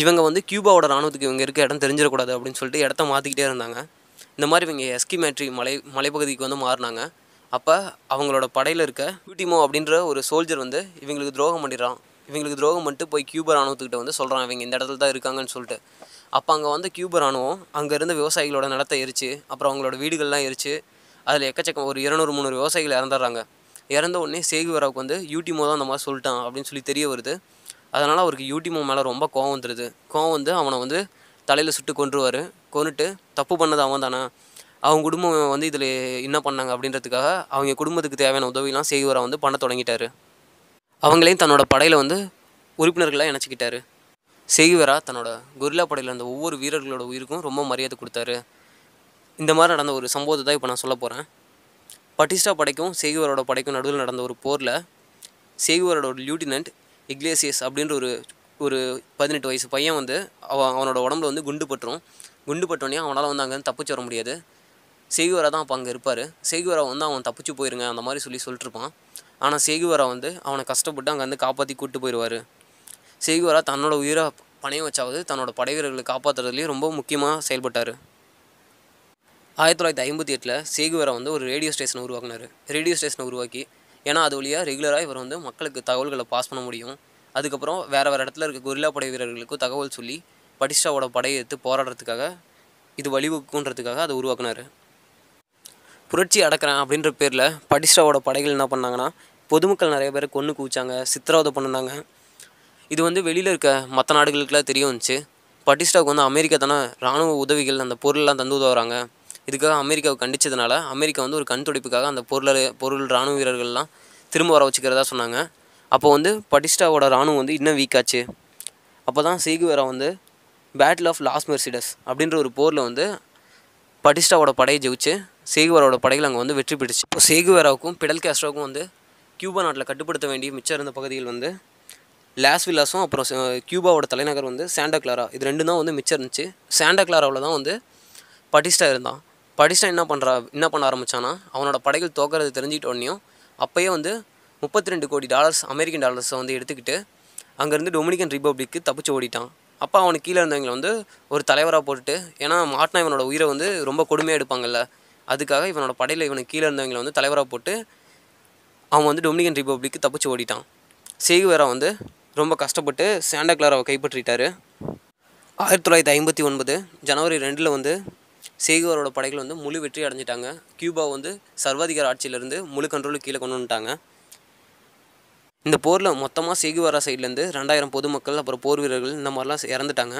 இவங்க வந்து கியூபாவோட ராணுவத்துக்கு இவங்க இருக்க இடம் தெரிஞ்சிடக்கூடாது அப்படின்னு சொல்லிட்டு இடத்த மாற்றிக்கிட்டே இருந்தாங்க இந்த மாதிரி இவங்க எஸ்கிமேட்ரி மலை மலைப்பகுதிக்கு வந்து மாறினாங்க அப்போ அவங்களோட படையில் இருக்க யூட்டிமோ அப்படின்ற ஒரு சோல்ஜர் வந்து இவங்களுக்கு துரோகம் பண்ணிடுறான் இவங்களுக்கு துரோகம் பண்ணிட்டு போய் கியூபா ராணுவத்துக்கிட்ட வந்து சொல்கிறான் இவங்க இந்த இடத்துல தான் இருக்காங்கன்னு சொல்லிட்டு அப்போ அங்கே வந்து கியூபா ராணுவம் அங்கே இருந்த விவசாயிகளோட நிலத்தை எரிச்சு அப்புறம் அவங்களோட வீடுகள்லாம் எரிச்சு அதில் எக்கச்சக்கம் ஒரு இருநூறு முந்நூறு விவசாயிகள் இறந்துடுறாங்க இறந்த உடனே சேகுவராவுக்கு வந்து யூடிமோ தான் அந்த மாதிரி சொல்லிட்டான் அப்படின்னு சொல்லி தெரிய வருது அதனால் அவருக்கு யூடிமோ மேலே ரொம்ப கோவம் வந்துடுது கோவம் வந்து அவனை வந்து தலையில் சுட்டு கொன்றுவார் கொண்டுட்டு தப்பு பண்ணது அவன் தானே அவங்க குடும்பம் வந்து இதில் என்ன பண்ணாங்க அப்படின்றதுக்காக அவங்க குடும்பத்துக்கு தேவையான உதவிலாம் செய்வராக வந்து பண்ண தொடங்கிட்டார் அவங்களையும் தன்னோட படையில் வந்து உறுப்பினர்களாக இணைச்சிக்கிட்டாரு செய்வரா தன்னோட கொரில்லா படையில் இருந்த ஒவ்வொரு வீரர்களோட உயிருக்கும் ரொம்ப மரியாதை கொடுத்தாரு இந்த மாதிரி நடந்த ஒரு சம்பவத்தை தான் இப்போ நான் சொல்ல போகிறேன் பட்டிஸ்டா படைக்கும் செய்வரோட படைக்கும் நடுவில் நடந்த ஒரு போரில் செய்வரோட லியூட்டினன்ட் இக்லேசியஸ் அப்படின்ற ஒரு ஒரு பதினெட்டு வயசு பையன் வந்து அவன் அவனோட உடம்புல வந்து குண்டு பட்டுரும் குண்டு பட்டோடனே அவனால் வந்து அங்கேருந்து தப்பிச்சு வர முடியாது செய்குவரா தான் அப்போ அங்கே இருப்பார் செய்குவரா வந்து அவன் தப்பிச்சு போயிருங்க அந்த மாதிரி சொல்லி சொல்லிட்டுருப்பான் ஆனால் செய்குவரா வந்து அவனை கஷ்டப்பட்டு அங்கேருந்து காப்பாற்றி கூப்பிட்டு போயிடுவார் செய்குவரா தன்னோட உயிரை பணையம் வச்சாவது தன்னோட படைவீரர்களை காப்பாற்றுறதுலேயும் ரொம்ப முக்கியமாக செயல்பட்டார் ஆயிரத்தி தொள்ளாயிரத்தி ஐம்பத்தி எட்டில் சேகுவரா வந்து ஒரு ரேடியோ ஸ்டேஷனை உருவாக்குனார் ரேடியோ ஸ்டேஷனை உருவாக்கி ஏன்னா அது வழியாக ரெகுலராக இவர் வந்து மக்களுக்கு தகவல்களை பாஸ் பண்ண முடியும் அதுக்கப்புறம் வேறு வேறு இடத்துல இருக்க கொரில்லா படை வீரர்களுக்கும் தகவல் சொல்லி படிஷாவோட படையை எடுத்து போராடுறதுக்காக இது வழிவகுக்குன்றதுக்காக அதை உருவாக்குனார் புரட்சி அடக்கிறேன் அப்படின்ற பேரில் படிஷாவோட படைகள் என்ன பண்ணாங்கன்னா பொதுமக்கள் நிறைய பேரை கொன்று குவிச்சாங்க சித்திரவதை பண்ணினாங்க இது வந்து வெளியில் இருக்க மற்ற நாடுகளுக்கெல்லாம் தெரிய வந்துச்சு பட்டிஸ்டாவுக்கு வந்து அமெரிக்கா தானே இராணுவ உதவிகள் அந்த பொருள்லாம் தந்து உதவுறாங்க இதுக்காக அமெரிக்காவை கண்டித்ததுனால அமெரிக்கா வந்து ஒரு கண் துடிப்புக்காக அந்த பொருள் பொருள் இராணுவ வீரர்கள்லாம் திரும்ப வர வச்சுக்கிறதா சொன்னாங்க அப்போ வந்து படிஸ்டாவோட இராணுவம் வந்து இன்னும் வீக்காச்சு அப்போ தான் சீகுவேரா வந்து பேட்டில் ஆஃப் லாஸ் மெர்சிடஸ் அப்படின்ற ஒரு போரில் வந்து படிஸ்டாவோட படையை ஜெயிச்சு சேகுவேராவோட படைகள் அங்கே வந்து வெற்றி பெற்றுச்சு இப்போ சேகுவேராவுக்கும் பிடல் கேஸ்ட்ராவுக்கும் வந்து கியூபா நாட்டில் கட்டுப்படுத்த வேண்டிய மிச்சம் இருந்த பகுதிகள் வந்து லாஸ் வில்லாஸும் அப்புறம் கியூபாவோட தலைநகர் வந்து சாண்டா கிளாரா இது ரெண்டும் தான் வந்து மிச்சம் இருந்துச்சு சாண்டா கிளாராவில் தான் வந்து பட்டிஸ்டா இருந்தான் படிஷ்டான் என்ன பண்ணுறா என்ன பண்ண ஆரம்பித்தானா அவனோட படைகள் தோக்கிறது தெரிஞ்சுக்கிட்ட உடனேயும் அப்போயே வந்து முப்பத்தி ரெண்டு கோடி டாலர்ஸ் அமெரிக்கன் டாலர்ஸை வந்து எடுத்துக்கிட்டு அங்கேருந்து டொமினிக்கன் ரிப்பப்ளிக்கு தப்பிச்சு ஓடிட்டான் அப்போ அவனுக்கு கீழே இருந்தவங்களை வந்து ஒரு தலைவராக போட்டுட்டு ஏன்னா மாட்டினா இவனோட உயிரை வந்து ரொம்ப கொடுமையாக எடுப்பாங்கல்ல அதுக்காக இவனோட படையில் இவனுக்கு கீழே இருந்தவங்களை வந்து தலைவராக போட்டு அவன் வந்து டொமினிகன் ரிப்பப்ளிக்கு தப்பிச்சு ஓடிட்டான் சேகுவேரா வந்து ரொம்ப கஷ்டப்பட்டு சாண்டா கிளாராவை கைப்பற்றிட்டார் ஆயிரத்தி தொள்ளாயிரத்தி ஐம்பத்தி ஒன்பது ஜனவரி ரெண்டில் வந்து சேகுவரோட படைகள் வந்து முழு வெற்றி அடைஞ்சிட்டாங்க கியூபா வந்து சர்வாதிகார ஆட்சியிலேருந்து முழு கண்ட்ரோலுக்கு கீழே கொண்டு வந்துட்டாங்க இந்த போரில் மொத்தமாக சேகுவாரா சைட்லேருந்து ரெண்டாயிரம் பொதுமக்கள் அப்புறம் போர் வீரர்கள் இந்த மாதிரிலாம் இறந்துட்டாங்க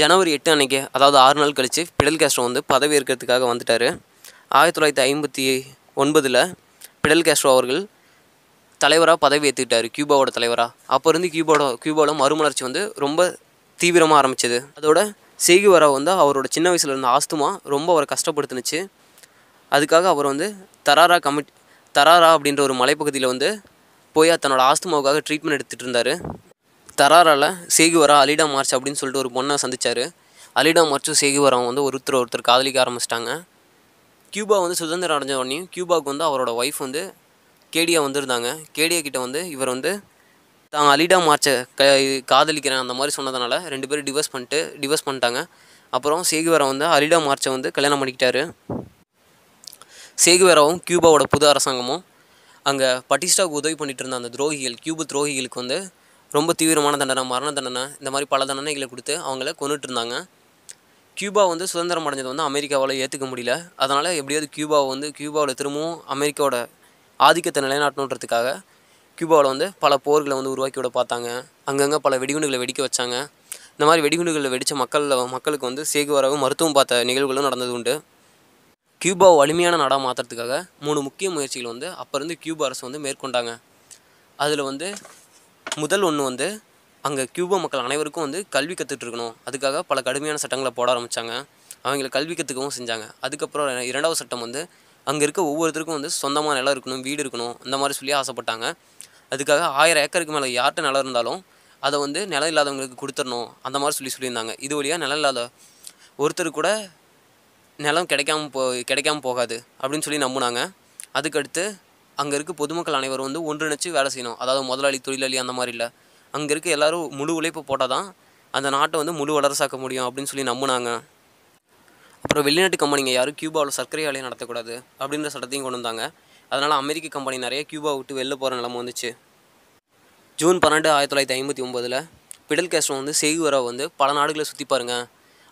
ஜனவரி எட்டு அன்னைக்கு அதாவது ஆறு நாள் கழித்து பிடல் கேஸ்ட்ரோ வந்து பதவி ஏற்கிறதுக்காக வந்துட்டார் ஆயிரத்தி தொள்ளாயிரத்தி ஐம்பத்தி ஒன்பதில் பிடல் கேஸ்ட்ரோ அவர்கள் தலைவராக பதவி ஏற்றுக்கிட்டார் கியூபாவோட தலைவராக அப்போ இருந்து கியூபாவோட கியூபாவில் மறுமலர்ச்சி வந்து ரொம்ப தீவிரமாக ஆரம்பிச்சது அதோட செய்குவரா வந்து அவரோட சின்ன வயசில் இருந்த ஆஸ்துமா ரொம்ப அவரை கஷ்டப்படுத்துனுச்சு அதுக்காக அவர் வந்து தராரா கமிட் தராரா அப்படின்ற ஒரு மலைப்பகுதியில் வந்து போய் தன்னோட ஆஸ்துமாவுக்காக ட்ரீட்மெண்ட் எடுத்துகிட்டு இருந்தார் தராராவில் சேகுவரா அலிடா மார்ச் அப்படின்னு சொல்லிட்டு ஒரு பொண்ணை சந்தித்தார் அலிடா மார்ச்சும் சேகுவராவும் வந்து ஒருத்தர் ஒருத்தர் காதலிக்க ஆரம்பிச்சிட்டாங்க கியூபா வந்து சுதந்திரம் அடைஞ்ச உடனே கியூபாவுக்கு வந்து அவரோட ஒய்ஃப் வந்து கேடியா வந்திருந்தாங்க கேடியா கிட்ட வந்து இவர் வந்து தான் அலிடா மார்ச்சை க காதலிக்கிறேன் அந்த மாதிரி சொன்னதுனால ரெண்டு பேரும் டிவோர்ஸ் பண்ணிட்டு டிவோர்ஸ் பண்ணிட்டாங்க அப்புறம் சேகுவரம் வந்து அலிடா மார்ச்சை வந்து கல்யாணம் பண்ணிக்கிட்டாரு சேகுவேராவும் கியூபாவோட புது அரசாங்கமும் அங்கே பட்டிஸ்டாவுக்கு உதவி பண்ணிட்டு இருந்த அந்த துரோகிகள் கியூபு துரோகிகளுக்கு வந்து ரொம்ப தீவிரமான தண்டனை மரண தண்டனை இந்த மாதிரி பல தண்டனைகளை கொடுத்து அவங்கள கொண்டுட்டு இருந்தாங்க கியூபா வந்து சுதந்திரம் அடைஞ்சது வந்து அமெரிக்காவால் ஏற்றுக்க முடியல அதனால் எப்படியாவது கியூபாவை வந்து கியூபாவில் திரும்பவும் அமெரிக்காவோட ஆதிக்கத்தை நிலைநாட்டணுன்றதுக்காக கியூபாவில் வந்து பல போர்களை வந்து உருவாக்கி விட பார்த்தாங்க அங்கங்கே பல வெடிகுண்டுகளை வெடிக்க வச்சாங்க இந்த மாதிரி வெடிகுண்டுகளில் வெடித்த மக்களில் மக்களுக்கு வந்து வரவும் மருத்துவம் பார்த்த நிகழ்வுகளும் நடந்தது உண்டு கியூபாவை வலிமையான நாடாக மாற்றுறதுக்காக மூணு முக்கிய முயற்சிகள் வந்து அப்போ இருந்து கியூபா அரசு வந்து மேற்கொண்டாங்க அதில் வந்து முதல் ஒன்று வந்து அங்கே கியூபா மக்கள் அனைவருக்கும் வந்து கல்வி கற்றுட்ருக்கணும் அதுக்காக பல கடுமையான சட்டங்களை போட ஆரம்பித்தாங்க அவங்கள கல்வி கற்றுக்கவும் செஞ்சாங்க அதுக்கப்புறம் இரண்டாவது சட்டம் வந்து அங்கே இருக்க ஒவ்வொருத்தருக்கும் வந்து சொந்தமாக நிலம் இருக்கணும் வீடு இருக்கணும் இந்த மாதிரி சொல்லி ஆசைப்பட்டாங்க அதுக்காக ஆயிரம் ஏக்கருக்கு மேலே யார்கிட்ட நிலம் இருந்தாலும் அதை வந்து நிலம் இல்லாதவங்களுக்கு கொடுத்துடணும் அந்த மாதிரி சொல்லி சொல்லியிருந்தாங்க இது வழியாக நிலம் இல்லாத ஒருத்தர் கூட நிலம் கிடைக்காம போ கிடைக்காம போகாது அப்படின்னு சொல்லி நம்பினாங்க அதுக்கடுத்து அங்கே இருக்க பொதுமக்கள் அனைவரும் வந்து ஒன்றிணைச்சு வேலை செய்யணும் அதாவது முதலாளி தொழிலாளி அந்த மாதிரி இல்லை அங்கே இருக்க எல்லோரும் முழு உழைப்பு போட்டால் தான் அந்த நாட்டை வந்து முழு வளரசாக்க முடியும் அப்படின்னு சொல்லி நம்பினாங்க அப்புறம் வெளிநாட்டு கம்பெனிங்க யாரும் கியூபாவில் சர்க்கரை வேலையை நடத்தக்கூடாது அப்படின்ற சட்டத்தையும் கொண்டு வந்தாங்க அதனால் அமெரிக்க கம்பெனி நிறைய கியூபா விட்டு வெளில போகிற நிலம வந்துச்சு ஜூன் பன்னெண்டு ஆயிரத்தி தொள்ளாயிரத்தி ஐம்பத்தி ஒம்போதில் பிடல் கேஸ்ட்ரோ வந்து செய்குவரா வந்து பல நாடுகளை சுற்றி பாருங்கள்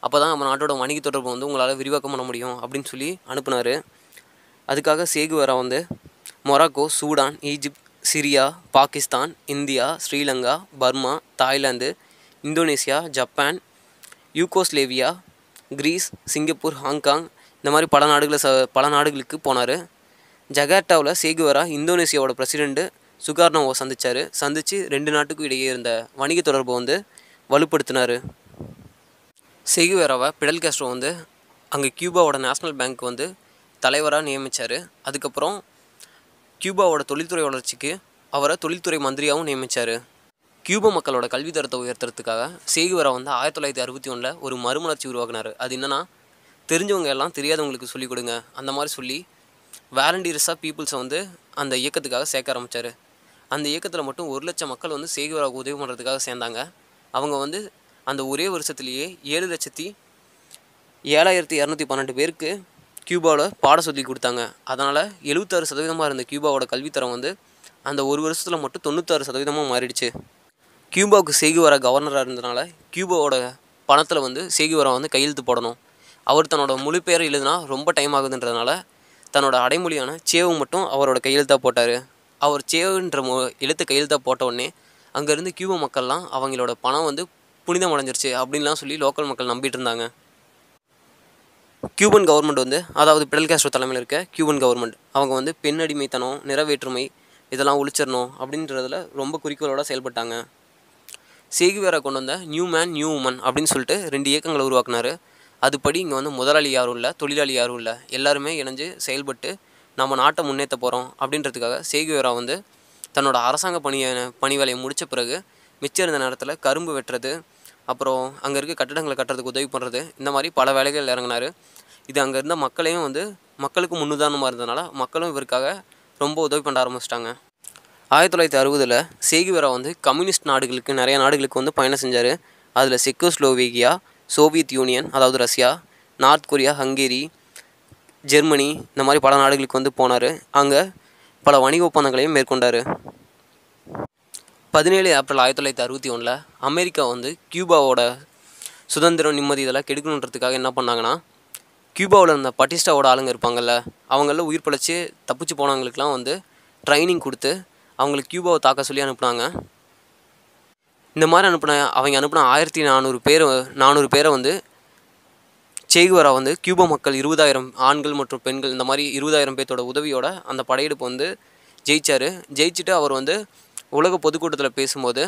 அப்போ தான் நம்ம நாட்டோட வணிக தொடர்பு வந்து உங்களால் விரிவாக்கம் பண்ண முடியும் அப்படின்னு சொல்லி அனுப்புனார் அதுக்காக சேகுவரா வந்து Morocco Sudan Egypt Syria Pakistan India Sri Lanka Burma Thailand Indonesia Japan Yugoslavia Greece Singapore Hong Kong இந்த மாதிரி பல நாடுகளை ச பல நாடுகளுக்கு போனார் ஜகார்ட்டாவில் சேகுவரா இந்தோனேசியாவோட பிரசிடெண்ட்டு சுகார்னோவை சந்தித்தார் சந்தித்து ரெண்டு நாட்டுக்கும் இடையே இருந்த வணிக தொடர்பை வந்து வலுப்படுத்தினார் செகுவேராவை பிடல் கேஸ்ட்ரோ வந்து அங்கே கியூபாவோட நேஷ்னல் பேங்க் வந்து தலைவராக நியமித்தார் அதுக்கப்புறம் கியூபாவோட தொழில்துறை வளர்ச்சிக்கு அவரை தொழில்துறை மந்திரியாகவும் நியமித்தார் கியூபா மக்களோட கல்வி தரத்தை உயர்த்துறதுக்காக சேகுவரா வந்து ஆயிரத்தி தொள்ளாயிரத்தி அறுபத்தி ஒன்றில் ஒரு மறுமலர்ச்சி உருவாக்குனார் அது என்னென்னா தெரிஞ்சவங்க எல்லாம் தெரியாதவங்களுக்கு சொல்லிக் கொடுங்க அந்த மாதிரி சொல்லி வாலண்டியர்ஸாக பீப்புள்ஸை வந்து அந்த இயக்கத்துக்காக சேர்க்க ஆரம்பித்தார் அந்த இயக்கத்தில் மட்டும் ஒரு லட்சம் மக்கள் வந்து சேகிவராக உதவி பண்ணுறதுக்காக சேர்ந்தாங்க அவங்க வந்து அந்த ஒரே வருஷத்துலேயே ஏழு லட்சத்தி ஏழாயிரத்தி இரநூத்தி பன்னெண்டு பேருக்கு கியூபாவில் பாட சொல்லி கொடுத்தாங்க அதனால் எழுபத்தாறு சதவீதமாக இருந்த கியூபாவோட கல்வித்தரம் வந்து அந்த ஒரு வருஷத்தில் மட்டும் தொண்ணூத்தாறு சதவீதமாக மாறிடுச்சு கியூபாவுக்கு வர கவர்னராக இருந்தனால கியூபாவோட பணத்தில் வந்து வர வந்து கையெழுத்து போடணும் அவர் தன்னோட முழு பேரை எழுதுனா ரொம்ப டைம் ஆகுதுன்றதுனால தன்னோட அடைமொழியான சேவு மட்டும் அவரோட கையெழுத்தாக போட்டார் அவர் சேவுன்ற மொ எழுத்து கையெழுத்தா போட்ட உடனே அங்கேருந்து கியூப மக்கள்லாம் அவங்களோட பணம் வந்து புனிதம் அடைஞ்சிருச்சு அப்படின்லாம் சொல்லி லோக்கல் மக்கள் நம்பிட்டு இருந்தாங்க கியூபன் கவர்மெண்ட் வந்து அதாவது பிடல் கேஸ்ட்ரோ தலைமையில் இருக்க கியூபன் கவர்மெண்ட் அவங்க வந்து பெண் அடிமைத்தனம் நிறைவேற்றுமை இதெல்லாம் ஒழிச்சிடணும் அப்படின்றதில் ரொம்ப குறிக்கோளோடு செயல்பட்டாங்க சேகுவேரா கொண்டு வந்த நியூ மேன் நியூ உமன் அப்படின்னு சொல்லிட்டு ரெண்டு இயக்கங்களை உருவாக்குனாரு அதுபடி இங்கே வந்து முதலாளி யாரும் இல்லை தொழிலாளி யாரும் இல்லை எல்லாருமே இணைஞ்சு செயல்பட்டு நம்ம நாட்டை முன்னேற்ற போகிறோம் அப்படின்றதுக்காக சேகுவேரா வந்து தன்னோட அரசாங்க பணியை பணி வேலையை முடித்த பிறகு மிச்சம் இருந்த நேரத்தில் கரும்பு வெட்டுறது அப்புறம் அங்கே இருக்க கட்டடங்களை கட்டுறதுக்கு உதவி பண்ணுறது இந்த மாதிரி பல வேலைகள் இறங்கினார் இது அங்கே இருந்த மக்களையும் வந்து மக்களுக்கு முன்னுதாரணமாக இருந்ததுனால மக்களும் இவருக்காக ரொம்ப உதவி பண்ண ஆரம்பிச்சிட்டாங்க ஆயிரத்தி தொள்ளாயிரத்தி அறுபதில் சேகுவேரா வந்து கம்யூனிஸ்ட் நாடுகளுக்கு நிறைய நாடுகளுக்கு வந்து பயணம் செஞ்சார் அதில் செக்கோஸ்லோவேகியா சோவியத் யூனியன் அதாவது Russia North Korea Hungary Germany இந்த மாதிரி பல நாடுகளுக்கு வந்து போனார் அங்கே பல வணிக ஒப்பந்தங்களையும் மேற்கொண்டார் பதினேழு ஏப்ரல் ஆயிரத்தி தொள்ளாயிரத்தி அறுபத்தி ஒன்றில் அமெரிக்கா வந்து கியூபாவோட சுதந்திரம் நிம்மதி இதெல்லாம் கெடுக்கணுன்றதுக்காக என்ன பண்ணாங்கன்னா கியூபாவில் இருந்த பட்டிஸ்டாவோட ஆளுங்க இருப்பாங்கள்ல அவங்களில் உயிர் பிழைச்சி தப்பிச்சு போனவங்களுக்குலாம் வந்து ட்ரைனிங் கொடுத்து அவங்களுக்கு கியூபாவை தாக்க சொல்லி அனுப்புனாங்க இந்த மாதிரி அனுப்பின அவங்க அனுப்பின ஆயிரத்தி நானூறு பேர் நானூறு பேரை வந்து செய்குவரா வந்து கியூப மக்கள் இருபதாயிரம் ஆண்கள் மற்றும் பெண்கள் இந்த மாதிரி இருபதாயிரம் பேர்த்தோட உதவியோட அந்த படையெடுப்பு வந்து ஜெயிச்சார் ஜெயிச்சுட்டு அவர் வந்து உலக பொதுக்கூட்டத்தில் பேசும்போது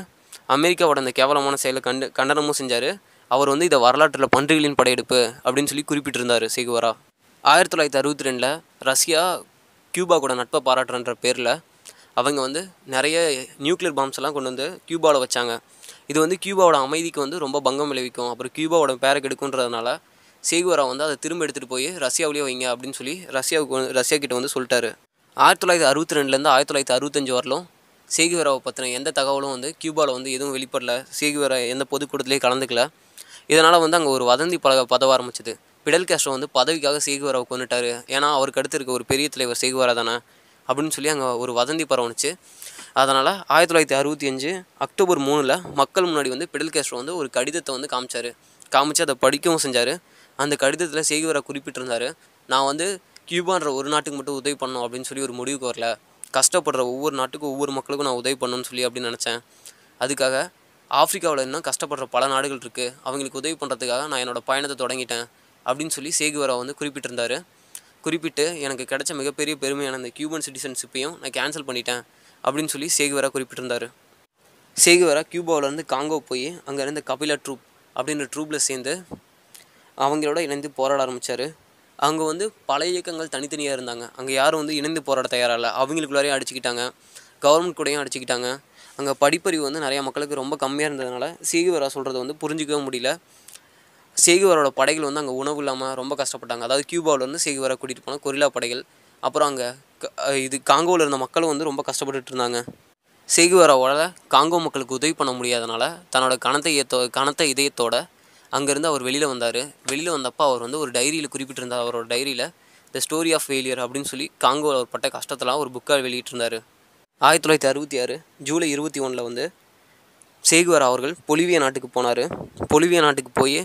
அமெரிக்காவோட அந்த கேவலமான செயலை கண்டு கண்டனமும் செஞ்சார் அவர் வந்து இதை வரலாற்றில் பன்றிகளின் படையெடுப்பு அப்படின்னு சொல்லி குறிப்பிட்டிருந்தார் செய்குவரா ஆயிரத்தி தொள்ளாயிரத்தி அறுபத்தி ரெண்டில் ரஷ்யா கியூபா கூட நட்பை பாராட்டுறன்ற பேரில் அவங்க வந்து நிறைய நியூக்ளியர் பாம்ஸ் எல்லாம் கொண்டு வந்து கியூபாவில் வச்சாங்க இது வந்து கியூபாவோட அமைதிக்கு வந்து ரொம்ப பங்கம் விளைவிக்கும் அப்புறம் கியூபாவோட பேரக் எடுக்குன்றதுனால சேகுவரா வந்து அதை திரும்ப எடுத்துகிட்டு போய் ரஷ்யாவிலேயே வைங்க அப்படின்னு சொல்லி ரஷ்யாவுக்கு ரஷ்யா கிட்ட வந்து சொல்லிட்டாரு ஆயிரத்தி தொள்ளாயிரத்தி அறுபத்தி ரெண்டுலேருந்து ஆயிரத்தி தொள்ளாயிரத்தி அறுபத்தஞ்சு வரலும் சேகுவராவை பற்றின எந்த தகவலும் வந்து கியூபாவில் வந்து எதுவும் வெளிப்படல சேகுவரா எந்த பொதுக்கூட்டத்திலே கலந்துக்கல இதனால் வந்து அங்கே ஒரு வதந்தி பல பதவ ஆரம்பிச்சது பிடல் கேஸ்ட்ரோ வந்து பதவிக்காக சேகுவராவை கொண்டுட்டார் ஏன்னா அவருக்கு அடுத்து இருக்க ஒரு பெரிய தலைவர் சேகுவரா தானே அப்படின்னு சொல்லி அங்கே ஒரு வதந்தி பரவணுச்சு அதனால் ஆயிரத்தி தொள்ளாயிரத்தி அறுபத்தி அஞ்சு அக்டோபர் மூணில் மக்கள் முன்னாடி வந்து பிடல் கேஸ்ட்ரோ வந்து ஒரு கடிதத்தை வந்து காமிச்சார் காமிச்சு அதை படிக்கவும் செஞ்சார் அந்த கடிதத்தில் செய்குவரா குறிப்பிட்டிருந்தார் நான் வந்து கியூபான்ற ஒரு நாட்டுக்கு மட்டும் உதவி பண்ணோம் அப்படின்னு சொல்லி ஒரு முடிவுக்கு வரல கஷ்டப்படுற ஒவ்வொரு நாட்டுக்கும் ஒவ்வொரு மக்களுக்கும் நான் உதவி பண்ணணும்னு சொல்லி அப்படின்னு நினச்சேன் அதுக்காக ஆஃப்ரிக்காவில் இன்னும் கஷ்டப்படுற பல நாடுகள் இருக்குது அவங்களுக்கு உதவி பண்ணுறதுக்காக நான் என்னோடய பயணத்தை தொடங்கிட்டேன் அப்படின்னு சொல்லி சேகுவரா வந்து குறிப்பிட்டிருந்தார் குறிப்பிட்டு எனக்கு கிடைச்ச மிகப்பெரிய பெருமையான அந்த கியூபன் சிட்டிசன்ஷிப்பையும் நான் கேன்சல் பண்ணிட்டேன் அப்படின்னு சொல்லி சேகுவரா குறிப்பிட்டிருந்தார் சேகுவரா கியூபாவிலேருந்து காங்கோ போய் அங்கே கபிலா ட்ரூப் அப்படின்ற ட்ரூப்பில் சேர்ந்து அவங்களோட இணைந்து போராட ஆரம்பித்தார் அங்கே வந்து பல இயக்கங்கள் தனித்தனியாக இருந்தாங்க அங்கே யாரும் வந்து இணைந்து போராட தயாராக இல்லை அவங்களுக்குள்ளாரையும் அடிச்சுக்கிட்டாங்க கவர்மெண்ட் கூடயும் அடிச்சுக்கிட்டாங்க அங்கே படிப்பறிவு வந்து நிறையா மக்களுக்கு ரொம்ப கம்மியாக இருந்ததுனால சேகுவரா சொல்கிறது வந்து புரிஞ்சிக்கவே முடியல சேகுவரோட படைகள் வந்து அங்கே உணவு இல்லாமல் ரொம்ப கஷ்டப்பட்டாங்க அதாவது கியூபாவிலேருந்து சேகுவரா கூட்டிகிட்டு போனால் கொரிலா படைகள் அப்புறம் அங்கே இது காங்கோவில் இருந்த மக்களும் வந்து ரொம்ப கஷ்டப்பட்டுட்டு இருந்தாங்க செய்குவராவோட காங்கோ மக்களுக்கு உதவி பண்ண முடியாதனால தன்னோட கணத்தை இயத்தோ கணத்தை இதயத்தோட அங்கேருந்து அவர் வெளியில் வந்தார் வெளியில் வந்தப்போ அவர் வந்து ஒரு டைரியில் குறிப்பிட்டிருந்தார் அவரோட டைரியில் த ஸ்டோரி ஆஃப் ஃபெயிலியர் அப்படின்னு சொல்லி காங்கோவில் அவர் பட்ட கஷ்டத்தெல்லாம் ஒரு புக்காக வெளியிட்டிருந்தார் ஆயிரத்தி தொள்ளாயிரத்தி அறுபத்தி ஆறு ஜூலை இருபத்தி ஒன்றில் வந்து சேகுவர் அவர்கள் பொலிவிய நாட்டுக்கு போனார் பொலிவிய நாட்டுக்கு போய்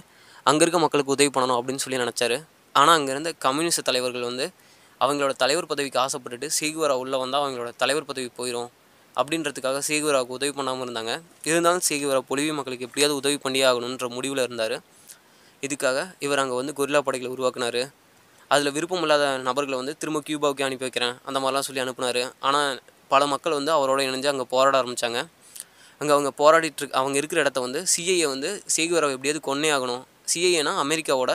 அங்கே இருக்க மக்களுக்கு உதவி பண்ணணும் அப்படின்னு சொல்லி நினச்சாரு ஆனால் அங்கேருந்து கம்யூனிஸ்ட் தலைவர்கள் வந்து அவங்களோட தலைவர் பதவிக்கு ஆசைப்பட்டுட்டு சீகுவரா உள்ளே வந்தால் அவங்களோட தலைவர் பதவி போயிடும் அப்படின்றதுக்காக சீகுவராவுக்கு உதவி பண்ணாமல் இருந்தாங்க இருந்தாலும் சீகுவரா பொலிவி மக்களுக்கு எப்படியாவது உதவி பண்ணியே ஆகணுன்ற முடிவில் இருந்தார் இதுக்காக இவர் அங்கே வந்து கொரில்லா படைகளை உருவாக்குனார் அதில் விருப்பம் இல்லாத நபர்களை வந்து திரும்ப கியூபாவுக்கு அனுப்பி வைக்கிறேன் அந்த மாதிரிலாம் சொல்லி அனுப்புனார் ஆனால் பல மக்கள் வந்து அவரோட இணைஞ்சு அங்கே போராட ஆரம்பித்தாங்க அங்கே அவங்க போராடிட்டுருக்கு அவங்க இருக்கிற இடத்த வந்து சிஐஏ வந்து சேகுவரவை எப்படியாவது கொன்னே ஆகணும் சிஐஏனா அமெரிக்காவோட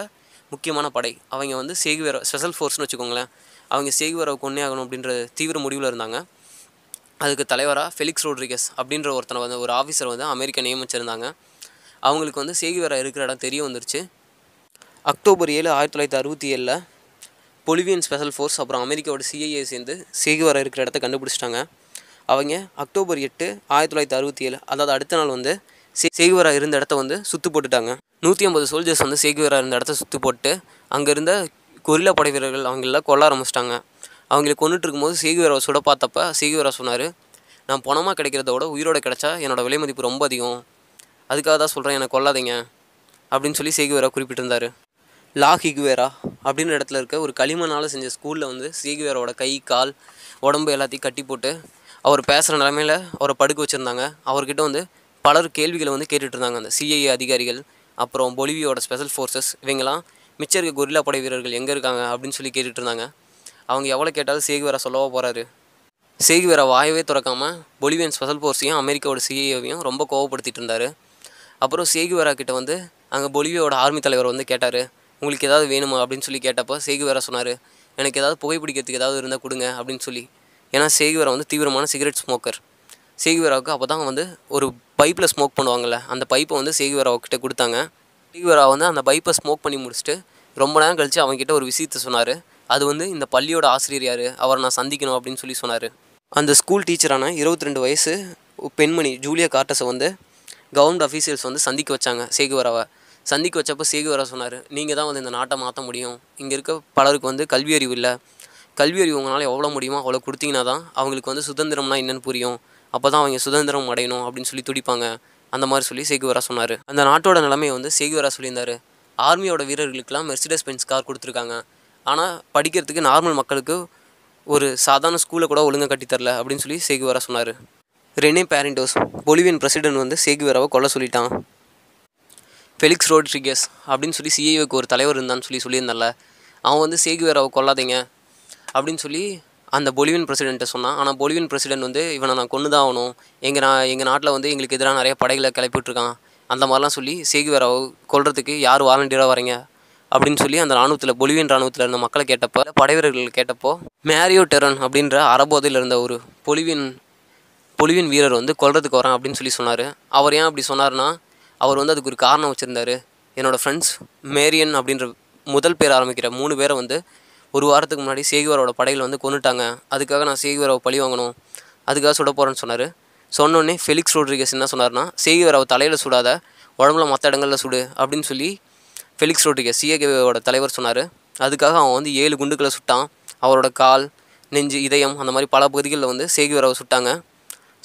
முக்கியமான படை அவங்க வந்து சேகுவேரா ஸ்பெஷல் ஃபோர்ஸ்னு வச்சுக்கோங்களேன் அவங்க சேகுவரை கொண்டே ஆகணும் அப்படின்ற தீவிர முடிவில் இருந்தாங்க அதுக்கு தலைவராக ஃபெலிக்ஸ் ரோட்ரிகஸ் அப்படின்ற ஒருத்தனை வந்து ஒரு ஆஃபீஸர் வந்து அமெரிக்கா நியமிச்சிருந்தாங்க அவங்களுக்கு வந்து சேகுவரா இருக்கிற இடம் தெரிய வந்துருச்சு அக்டோபர் ஏழு ஆயிரத்தி தொள்ளாயிரத்தி அறுபத்தி ஏழில் பொலிவியன் ஸ்பெஷல் ஃபோர்ஸ் அப்புறம் அமெரிக்காவோட சிஐஏ சேர்ந்து வர இருக்கிற இடத்த கண்டுபிடிச்சிட்டாங்க அவங்க அக்டோபர் எட்டு ஆயிரத்தி தொள்ளாயிரத்தி அறுபத்தி ஏழு அதாவது அடுத்த நாள் வந்து சேகுவரா இருந்த இடத்த வந்து சுற்று போட்டுட்டாங்க நூற்றி ஐம்பது சோல்ஜர்ஸ் வந்து சேகுவரா இருந்த இடத்த சுற்று போட்டு அங்கே இருந்த கொரில்லா படை வீரர்கள் அவங்களெலாம் கொல்ல ஆரம்பிச்சிட்டாங்க அவங்களை கொண்டுட்டு இருக்கும்போது சுட பார்த்தப்ப சீகுவீரா சொன்னார் நான் பணமாக கிடைக்கிறத விட உயிரோட கிடைச்சா என்னோடய விலை மதிப்பு ரொம்ப அதிகம் அதுக்காக தான் சொல்கிறேன் என்னை கொல்லாதீங்க அப்படின்னு சொல்லி சீகுவீரா குறிப்பிட்டிருந்தார் லா ஹிகுவேரா அப்படின்ற இடத்துல இருக்க ஒரு களிமண்ணால் செஞ்ச ஸ்கூலில் வந்து சீகுவேரோட கை கால் உடம்பு எல்லாத்தையும் கட்டி போட்டு அவர் பேசுகிற நிலமையில் அவரை படுக்க வச்சுருந்தாங்க அவர்கிட்ட வந்து பலர் கேள்விகளை வந்து கேட்டுட்ருந்தாங்க அந்த சிஐஏ அதிகாரிகள் அப்புறம் பொலிவியோட ஸ்பெஷல் ஃபோர்ஸஸ் இவங்கெல்லாம் மிச்சம் இருக்க கொரில்லா படை வீரர்கள் எங்கே இருக்காங்க அப்படின்னு சொல்லி கேட்டுட்டு இருந்தாங்க அவங்க எவ்வளோ கேட்டாலும் சேகுவேரா சொல்லவா போகிறாரு சேகுவேரா வாயவே திறக்காமல் பொலிவியன் ஸ்பெஷல் ஃபோர்ஸையும் அமெரிக்காவோட சிஏவையும் ரொம்ப கோவப்படுத்திட்டு இருந்தார் அப்புறம் சேகுவேரா கிட்ட வந்து அங்கே பொலிவியோட ஆர்மி தலைவர் வந்து கேட்டார் உங்களுக்கு ஏதாவது வேணுமா அப்படின்னு சொல்லி கேட்டப்போ சேகுவேரா சொன்னார் எனக்கு ஏதாவது புகைப்பிடிக்கிறதுக்கு ஏதாவது இருந்தால் கொடுங்க அப்படின்னு சொல்லி ஏன்னா சேகுவேரா வந்து தீவிரமான சிகரெட் ஸ்மோக்கர் சேகுவேராவுக்கு அப்போ தான் வந்து ஒரு பைப்பில் ஸ்மோக் பண்ணுவாங்கள்ல அந்த பைப்பை வந்து சேகுவேராவுக்கிட்ட கொடுத்தாங்க சேகுவேரா வந்து அந்த பைப்பை ஸ்மோக் பண்ணி முடிச்சுட்டு ரொம்ப நேரம் கழித்து அவங்ககிட்ட ஒரு விஷயத்த சொன்னார் அது வந்து இந்த பள்ளியோட ஆசிரியர் யார் அவரை நான் சந்திக்கணும் அப்படின்னு சொல்லி சொன்னார் அந்த ஸ்கூல் டீச்சரான இருபத்தி ரெண்டு வயசு பெண்மணி ஜூலியா கார்டஸை வந்து கவர்மெண்ட் அஃபீஷியல்ஸ் வந்து சந்திக்க வச்சாங்க சேகுவராவை சந்திக்க வச்சப்போ சேகுவரா சொன்னார் நீங்கள் தான் வந்து இந்த நாட்டை மாற்ற முடியும் இங்கே இருக்க பலருக்கு வந்து கல்வி அறிவு இல்லை கல்வி அறிவு உங்களால் எவ்வளோ முடியுமோ அவ்வளோ கொடுத்தீங்கன்னா தான் அவங்களுக்கு வந்து சுதந்திரம்னா என்னென்னு புரியும் அப்போ தான் அவங்க சுதந்திரம் அடையணும் அப்படின்னு சொல்லி துடிப்பாங்க அந்த மாதிரி சொல்லி சேகுவரா சொன்னார் அந்த நாட்டோட நிலைமையை வந்து சேகுவரா சொல்லியிருந்தார் ஆர்மியோட வீரர்களுக்கெல்லாம் மெர்சிடஸ் பென்ஸ் கார் கொடுத்துருக்காங்க ஆனால் படிக்கிறதுக்கு நார்மல் மக்களுக்கு ஒரு சாதாரண ஸ்கூலை கூட ஒழுங்காக கட்டித்தரல அப்படின்னு சொல்லி சேகுவரா சொன்னார் ரெனே பேரண்டோஸ் பொலிவியன் பிரசிடென்ட் வந்து சேகுவேராவை கொல்ல சொல்லிட்டான் ஃபெலிக்ஸ் ரோட்ரிகஸ் அப்படின்னு சொல்லி சிஏஓக்கு e ஒரு தலைவர் இருந்தான்னு சொல்லி சொல்லியிருந்தால அவன் வந்து சேகுவேராவை கொல்லாதீங்க அப்படின்னு சொல்லி அந்த பொலிவியன் பிரசிடென்ட்டை சொன்னான் ஆனால் பொலிவியன் பிரசிடென்ட் வந்து இவனை நான் கொண்டு தான் ஆகணும் எங்கள் நான் எங்கள் நாட்டில் வந்து எங்களுக்கு எதிராக நிறைய படைகளை கிளப்பிட்டுருக்கான் அந்த மாதிரிலாம் சொல்லி வர கொள்றதுக்கு யார் வாலண்டியராக வரீங்க அப்படின்னு சொல்லி அந்த இராணுவத்தில் பொலிவியன் இராணுவத்தில் இருந்த மக்களை கேட்டப்போ படைவீரர்கள் கேட்டப்போ மேரியோ டெரன் அப்படின்ற அரபோதையில் இருந்த ஒரு பொலிவியன் பொலிவியன் வீரர் வந்து கொள்றதுக்கு வரேன் அப்படின்னு சொல்லி சொன்னார் அவர் ஏன் அப்படி சொன்னார்னா அவர் வந்து அதுக்கு ஒரு காரணம் வச்சுருந்தார் என்னோடய ஃப்ரெண்ட்ஸ் மேரியன் அப்படின்ற முதல் பேர் ஆரம்பிக்கிற மூணு பேரை வந்து ஒரு வாரத்துக்கு முன்னாடி சேகுவரோட படையில் வந்து கொண்டுட்டாங்க அதுக்காக நான் சேகுவரவை பழி வாங்கணும் அதுக்காக சுட போகிறேன்னு சொன்னார் சொன்னோன்னே ஃபெலிக்ஸ் ரோட்ரிகஸ் என்ன சொன்னார்னா சேவியர் அவள் தலையில் சுடாத உடம்புல மற்ற இடங்களில் சுடு அப்படின்னு சொல்லி ஃபெலிக்ஸ் ரோட்ரிகஸ் சிஏகேவோட தலைவர் சொன்னார் அதுக்காக அவன் வந்து ஏழு குண்டுகளை சுட்டான் அவரோட கால் நெஞ்சு இதயம் அந்த மாதிரி பல பகுதிகளில் வந்து வரவை சுட்டாங்க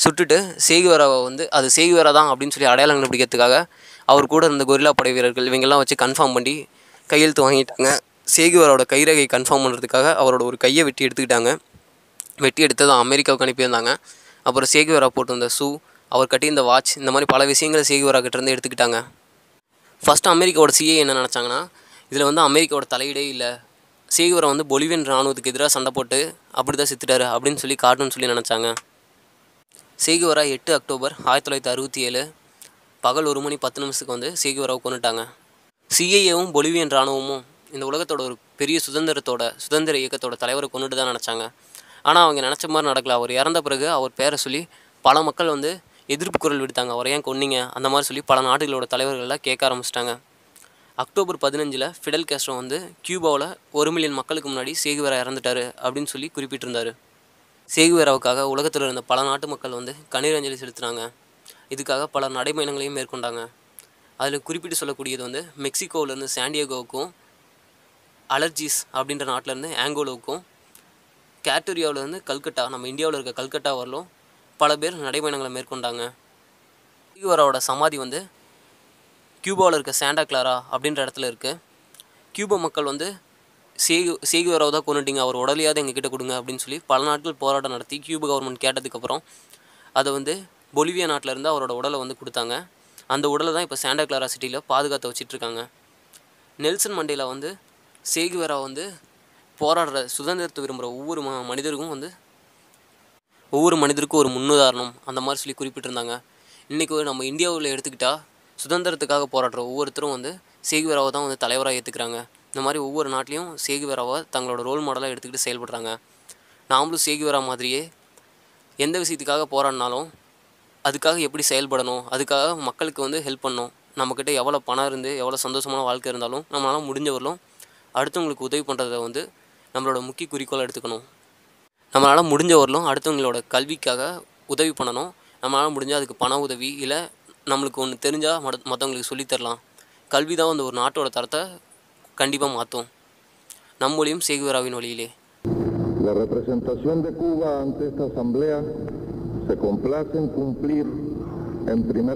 சுட்டுட்டு வரவை வந்து அது சேகுவரா தான் அப்படின்னு சொல்லி அடையாளம் கண்டுபிடிக்கிறதுக்காக அவர் கூட இருந்த கொரில்லா படை வீரர்கள் இவங்கெல்லாம் வச்சு கன்ஃபார்ம் பண்ணி கையெழுத்து வாங்கிட்டாங்க சேகுவரோட கைரேகை கன்ஃபார்ம் பண்ணுறதுக்காக அவரோட ஒரு கையை வெட்டி எடுத்துக்கிட்டாங்க வெட்டி தான் அமெரிக்காவுக்கு அனுப்பியிருந்தாங்க அப்புறம் சேகிவரா போட்டிருந்த ஷூ அவர் கட்டியிருந்த வாட்ச் இந்த மாதிரி பல விஷயங்களை சேகிவரா கிட்டேருந்து எடுத்துக்கிட்டாங்க ஃபஸ்ட்டு அமெரிக்காவோட சிஏ என்ன நினச்சாங்கன்னா இதில் வந்து அமெரிக்காவோட தலையீடே இல்லை சேகிவரை வந்து பொலிவியன் இராணுவத்துக்கு எதிராக சண்டை போட்டு அப்படி தான் செத்துட்டாரு அப்படின்னு சொல்லி காட்டணும்னு சொல்லி நினச்சாங்க சேகிவரா எட்டு அக்டோபர் ஆயிரத்தி தொள்ளாயிரத்தி அறுபத்தி ஏழு பகல் ஒரு மணி பத்து நிமிஷத்துக்கு வந்து சேகிவராவை கொண்டுட்டாங்க சிஐஏவும் பொலிவியன் இராணுவமும் இந்த உலகத்தோட ஒரு பெரிய சுதந்திரத்தோட சுதந்திர இயக்கத்தோட தலைவரை கொண்டுட்டு தான் நினச்சாங்க ஆனால் அவங்க நினச்ச மாதிரி நடக்கல அவர் இறந்த பிறகு அவர் பேரை சொல்லி பல மக்கள் வந்து எதிர்ப்பு குரல் விடுத்தாங்க அவரை ஏன் கொன்னீங்க அந்த மாதிரி சொல்லி பல நாடுகளோட தலைவர்கள்லாம் கேட்க ஆரம்பிச்சிட்டாங்க அக்டோபர் பதினஞ்சில் ஃபிடல் கேஸ்ட்ரோ வந்து கியூபாவில் ஒரு மில்லியன் மக்களுக்கு முன்னாடி சேகுவேரா இறந்துட்டார் அப்படின்னு சொல்லி குறிப்பிட்டிருந்தார் சேகுவேராவுக்காக உலகத்தில் இருந்த பல நாட்டு மக்கள் வந்து கண்ணீர் அஞ்சலி செலுத்தினாங்க இதுக்காக பல நடைமயணங்களையும் மேற்கொண்டாங்க அதில் குறிப்பிட்டு சொல்லக்கூடியது வந்து மெக்சிகோவிலேருந்து சாண்டியகோவுக்கும் அலர்ஜிஸ் அப்படின்ற நாட்டிலேருந்து ஆங்கோலோவுக்கும் கேட்டரியாவிலேருந்து கல்கட்டா நம்ம இந்தியாவில் இருக்க கல்கட்டா வரலும் பல பேர் நடைபயணங்களை மேற்கொண்டாங்க ஈவராவோட சமாதி வந்து கியூபாவில் இருக்க சாண்டா கிளாரா அப்படின்ற இடத்துல இருக்குது கியூபா மக்கள் வந்து சேகு சேகுவராவை தான் கொண்டுட்டிங்க அவர் உடலையாவது எங்ககிட்ட கொடுங்க அப்படின்னு சொல்லி பல நாட்கள் போராட்டம் நடத்தி கியூபா கவர்மெண்ட் கேட்டதுக்கப்புறம் அதை வந்து பொலிவியா நாட்டில் இருந்து அவரோட உடலை வந்து கொடுத்தாங்க அந்த உடலை தான் இப்போ சாண்டா கிளாரா சிட்டியில் பாதுகாத்து வச்சிட்ருக்காங்க நெல்சன் மண்டேலா வந்து சேகுவரா வந்து போராடுற சுதந்திரத்தை விரும்புகிற ஒவ்வொரு மனிதருக்கும் வந்து ஒவ்வொரு மனிதருக்கும் ஒரு முன்னுதாரணம் அந்த மாதிரி சொல்லி குறிப்பிட்டிருந்தாங்க இன்றைக்கி நம்ம இந்தியாவில் எடுத்துக்கிட்டால் சுதந்திரத்துக்காக போராடுற ஒவ்வொருத்தரும் வந்து சேகுவேராவை தான் வந்து தலைவராக ஏற்றுக்கிறாங்க இந்த மாதிரி ஒவ்வொரு நாட்டிலையும் சேகுவேராவை தங்களோட ரோல் மாடலாக எடுத்துக்கிட்டு செயல்படுறாங்க நாமளும் சேகுவேரா மாதிரியே எந்த விஷயத்துக்காக போராடினாலும் அதுக்காக எப்படி செயல்படணும் அதுக்காக மக்களுக்கு வந்து ஹெல்ப் பண்ணணும் நம்மக்கிட்ட எவ்வளோ பணம் இருந்து எவ்வளோ சந்தோஷமான வாழ்க்கை இருந்தாலும் நம்மளால் முடிஞ்சவரலும் அடுத்தவங்களுக்கு உதவி பண்ணுறத வந்து நம்மளோட முக்கிய குறிக்கோள் எடுத்துக்கணும் நம்மளால் முடிஞ்ச வரலும் அடுத்தவங்களோட கல்விக்காக உதவி பண்ணணும் நம்மளால் முடிஞ்சால் அதுக்கு பண உதவி இல்லை நம்மளுக்கு ஒன்று தெரிஞ்சால் மத மற்றவங்களுக்கு சொல்லித்தரலாம் கல்வி தான் வந்து ஒரு நாட்டோட தரத்தை கண்டிப்பாக மாற்றும் நம்மளையும் சேகுவராவின் வழியிலே La representación de Cuba ante esta asamblea se complace en cumplir en primer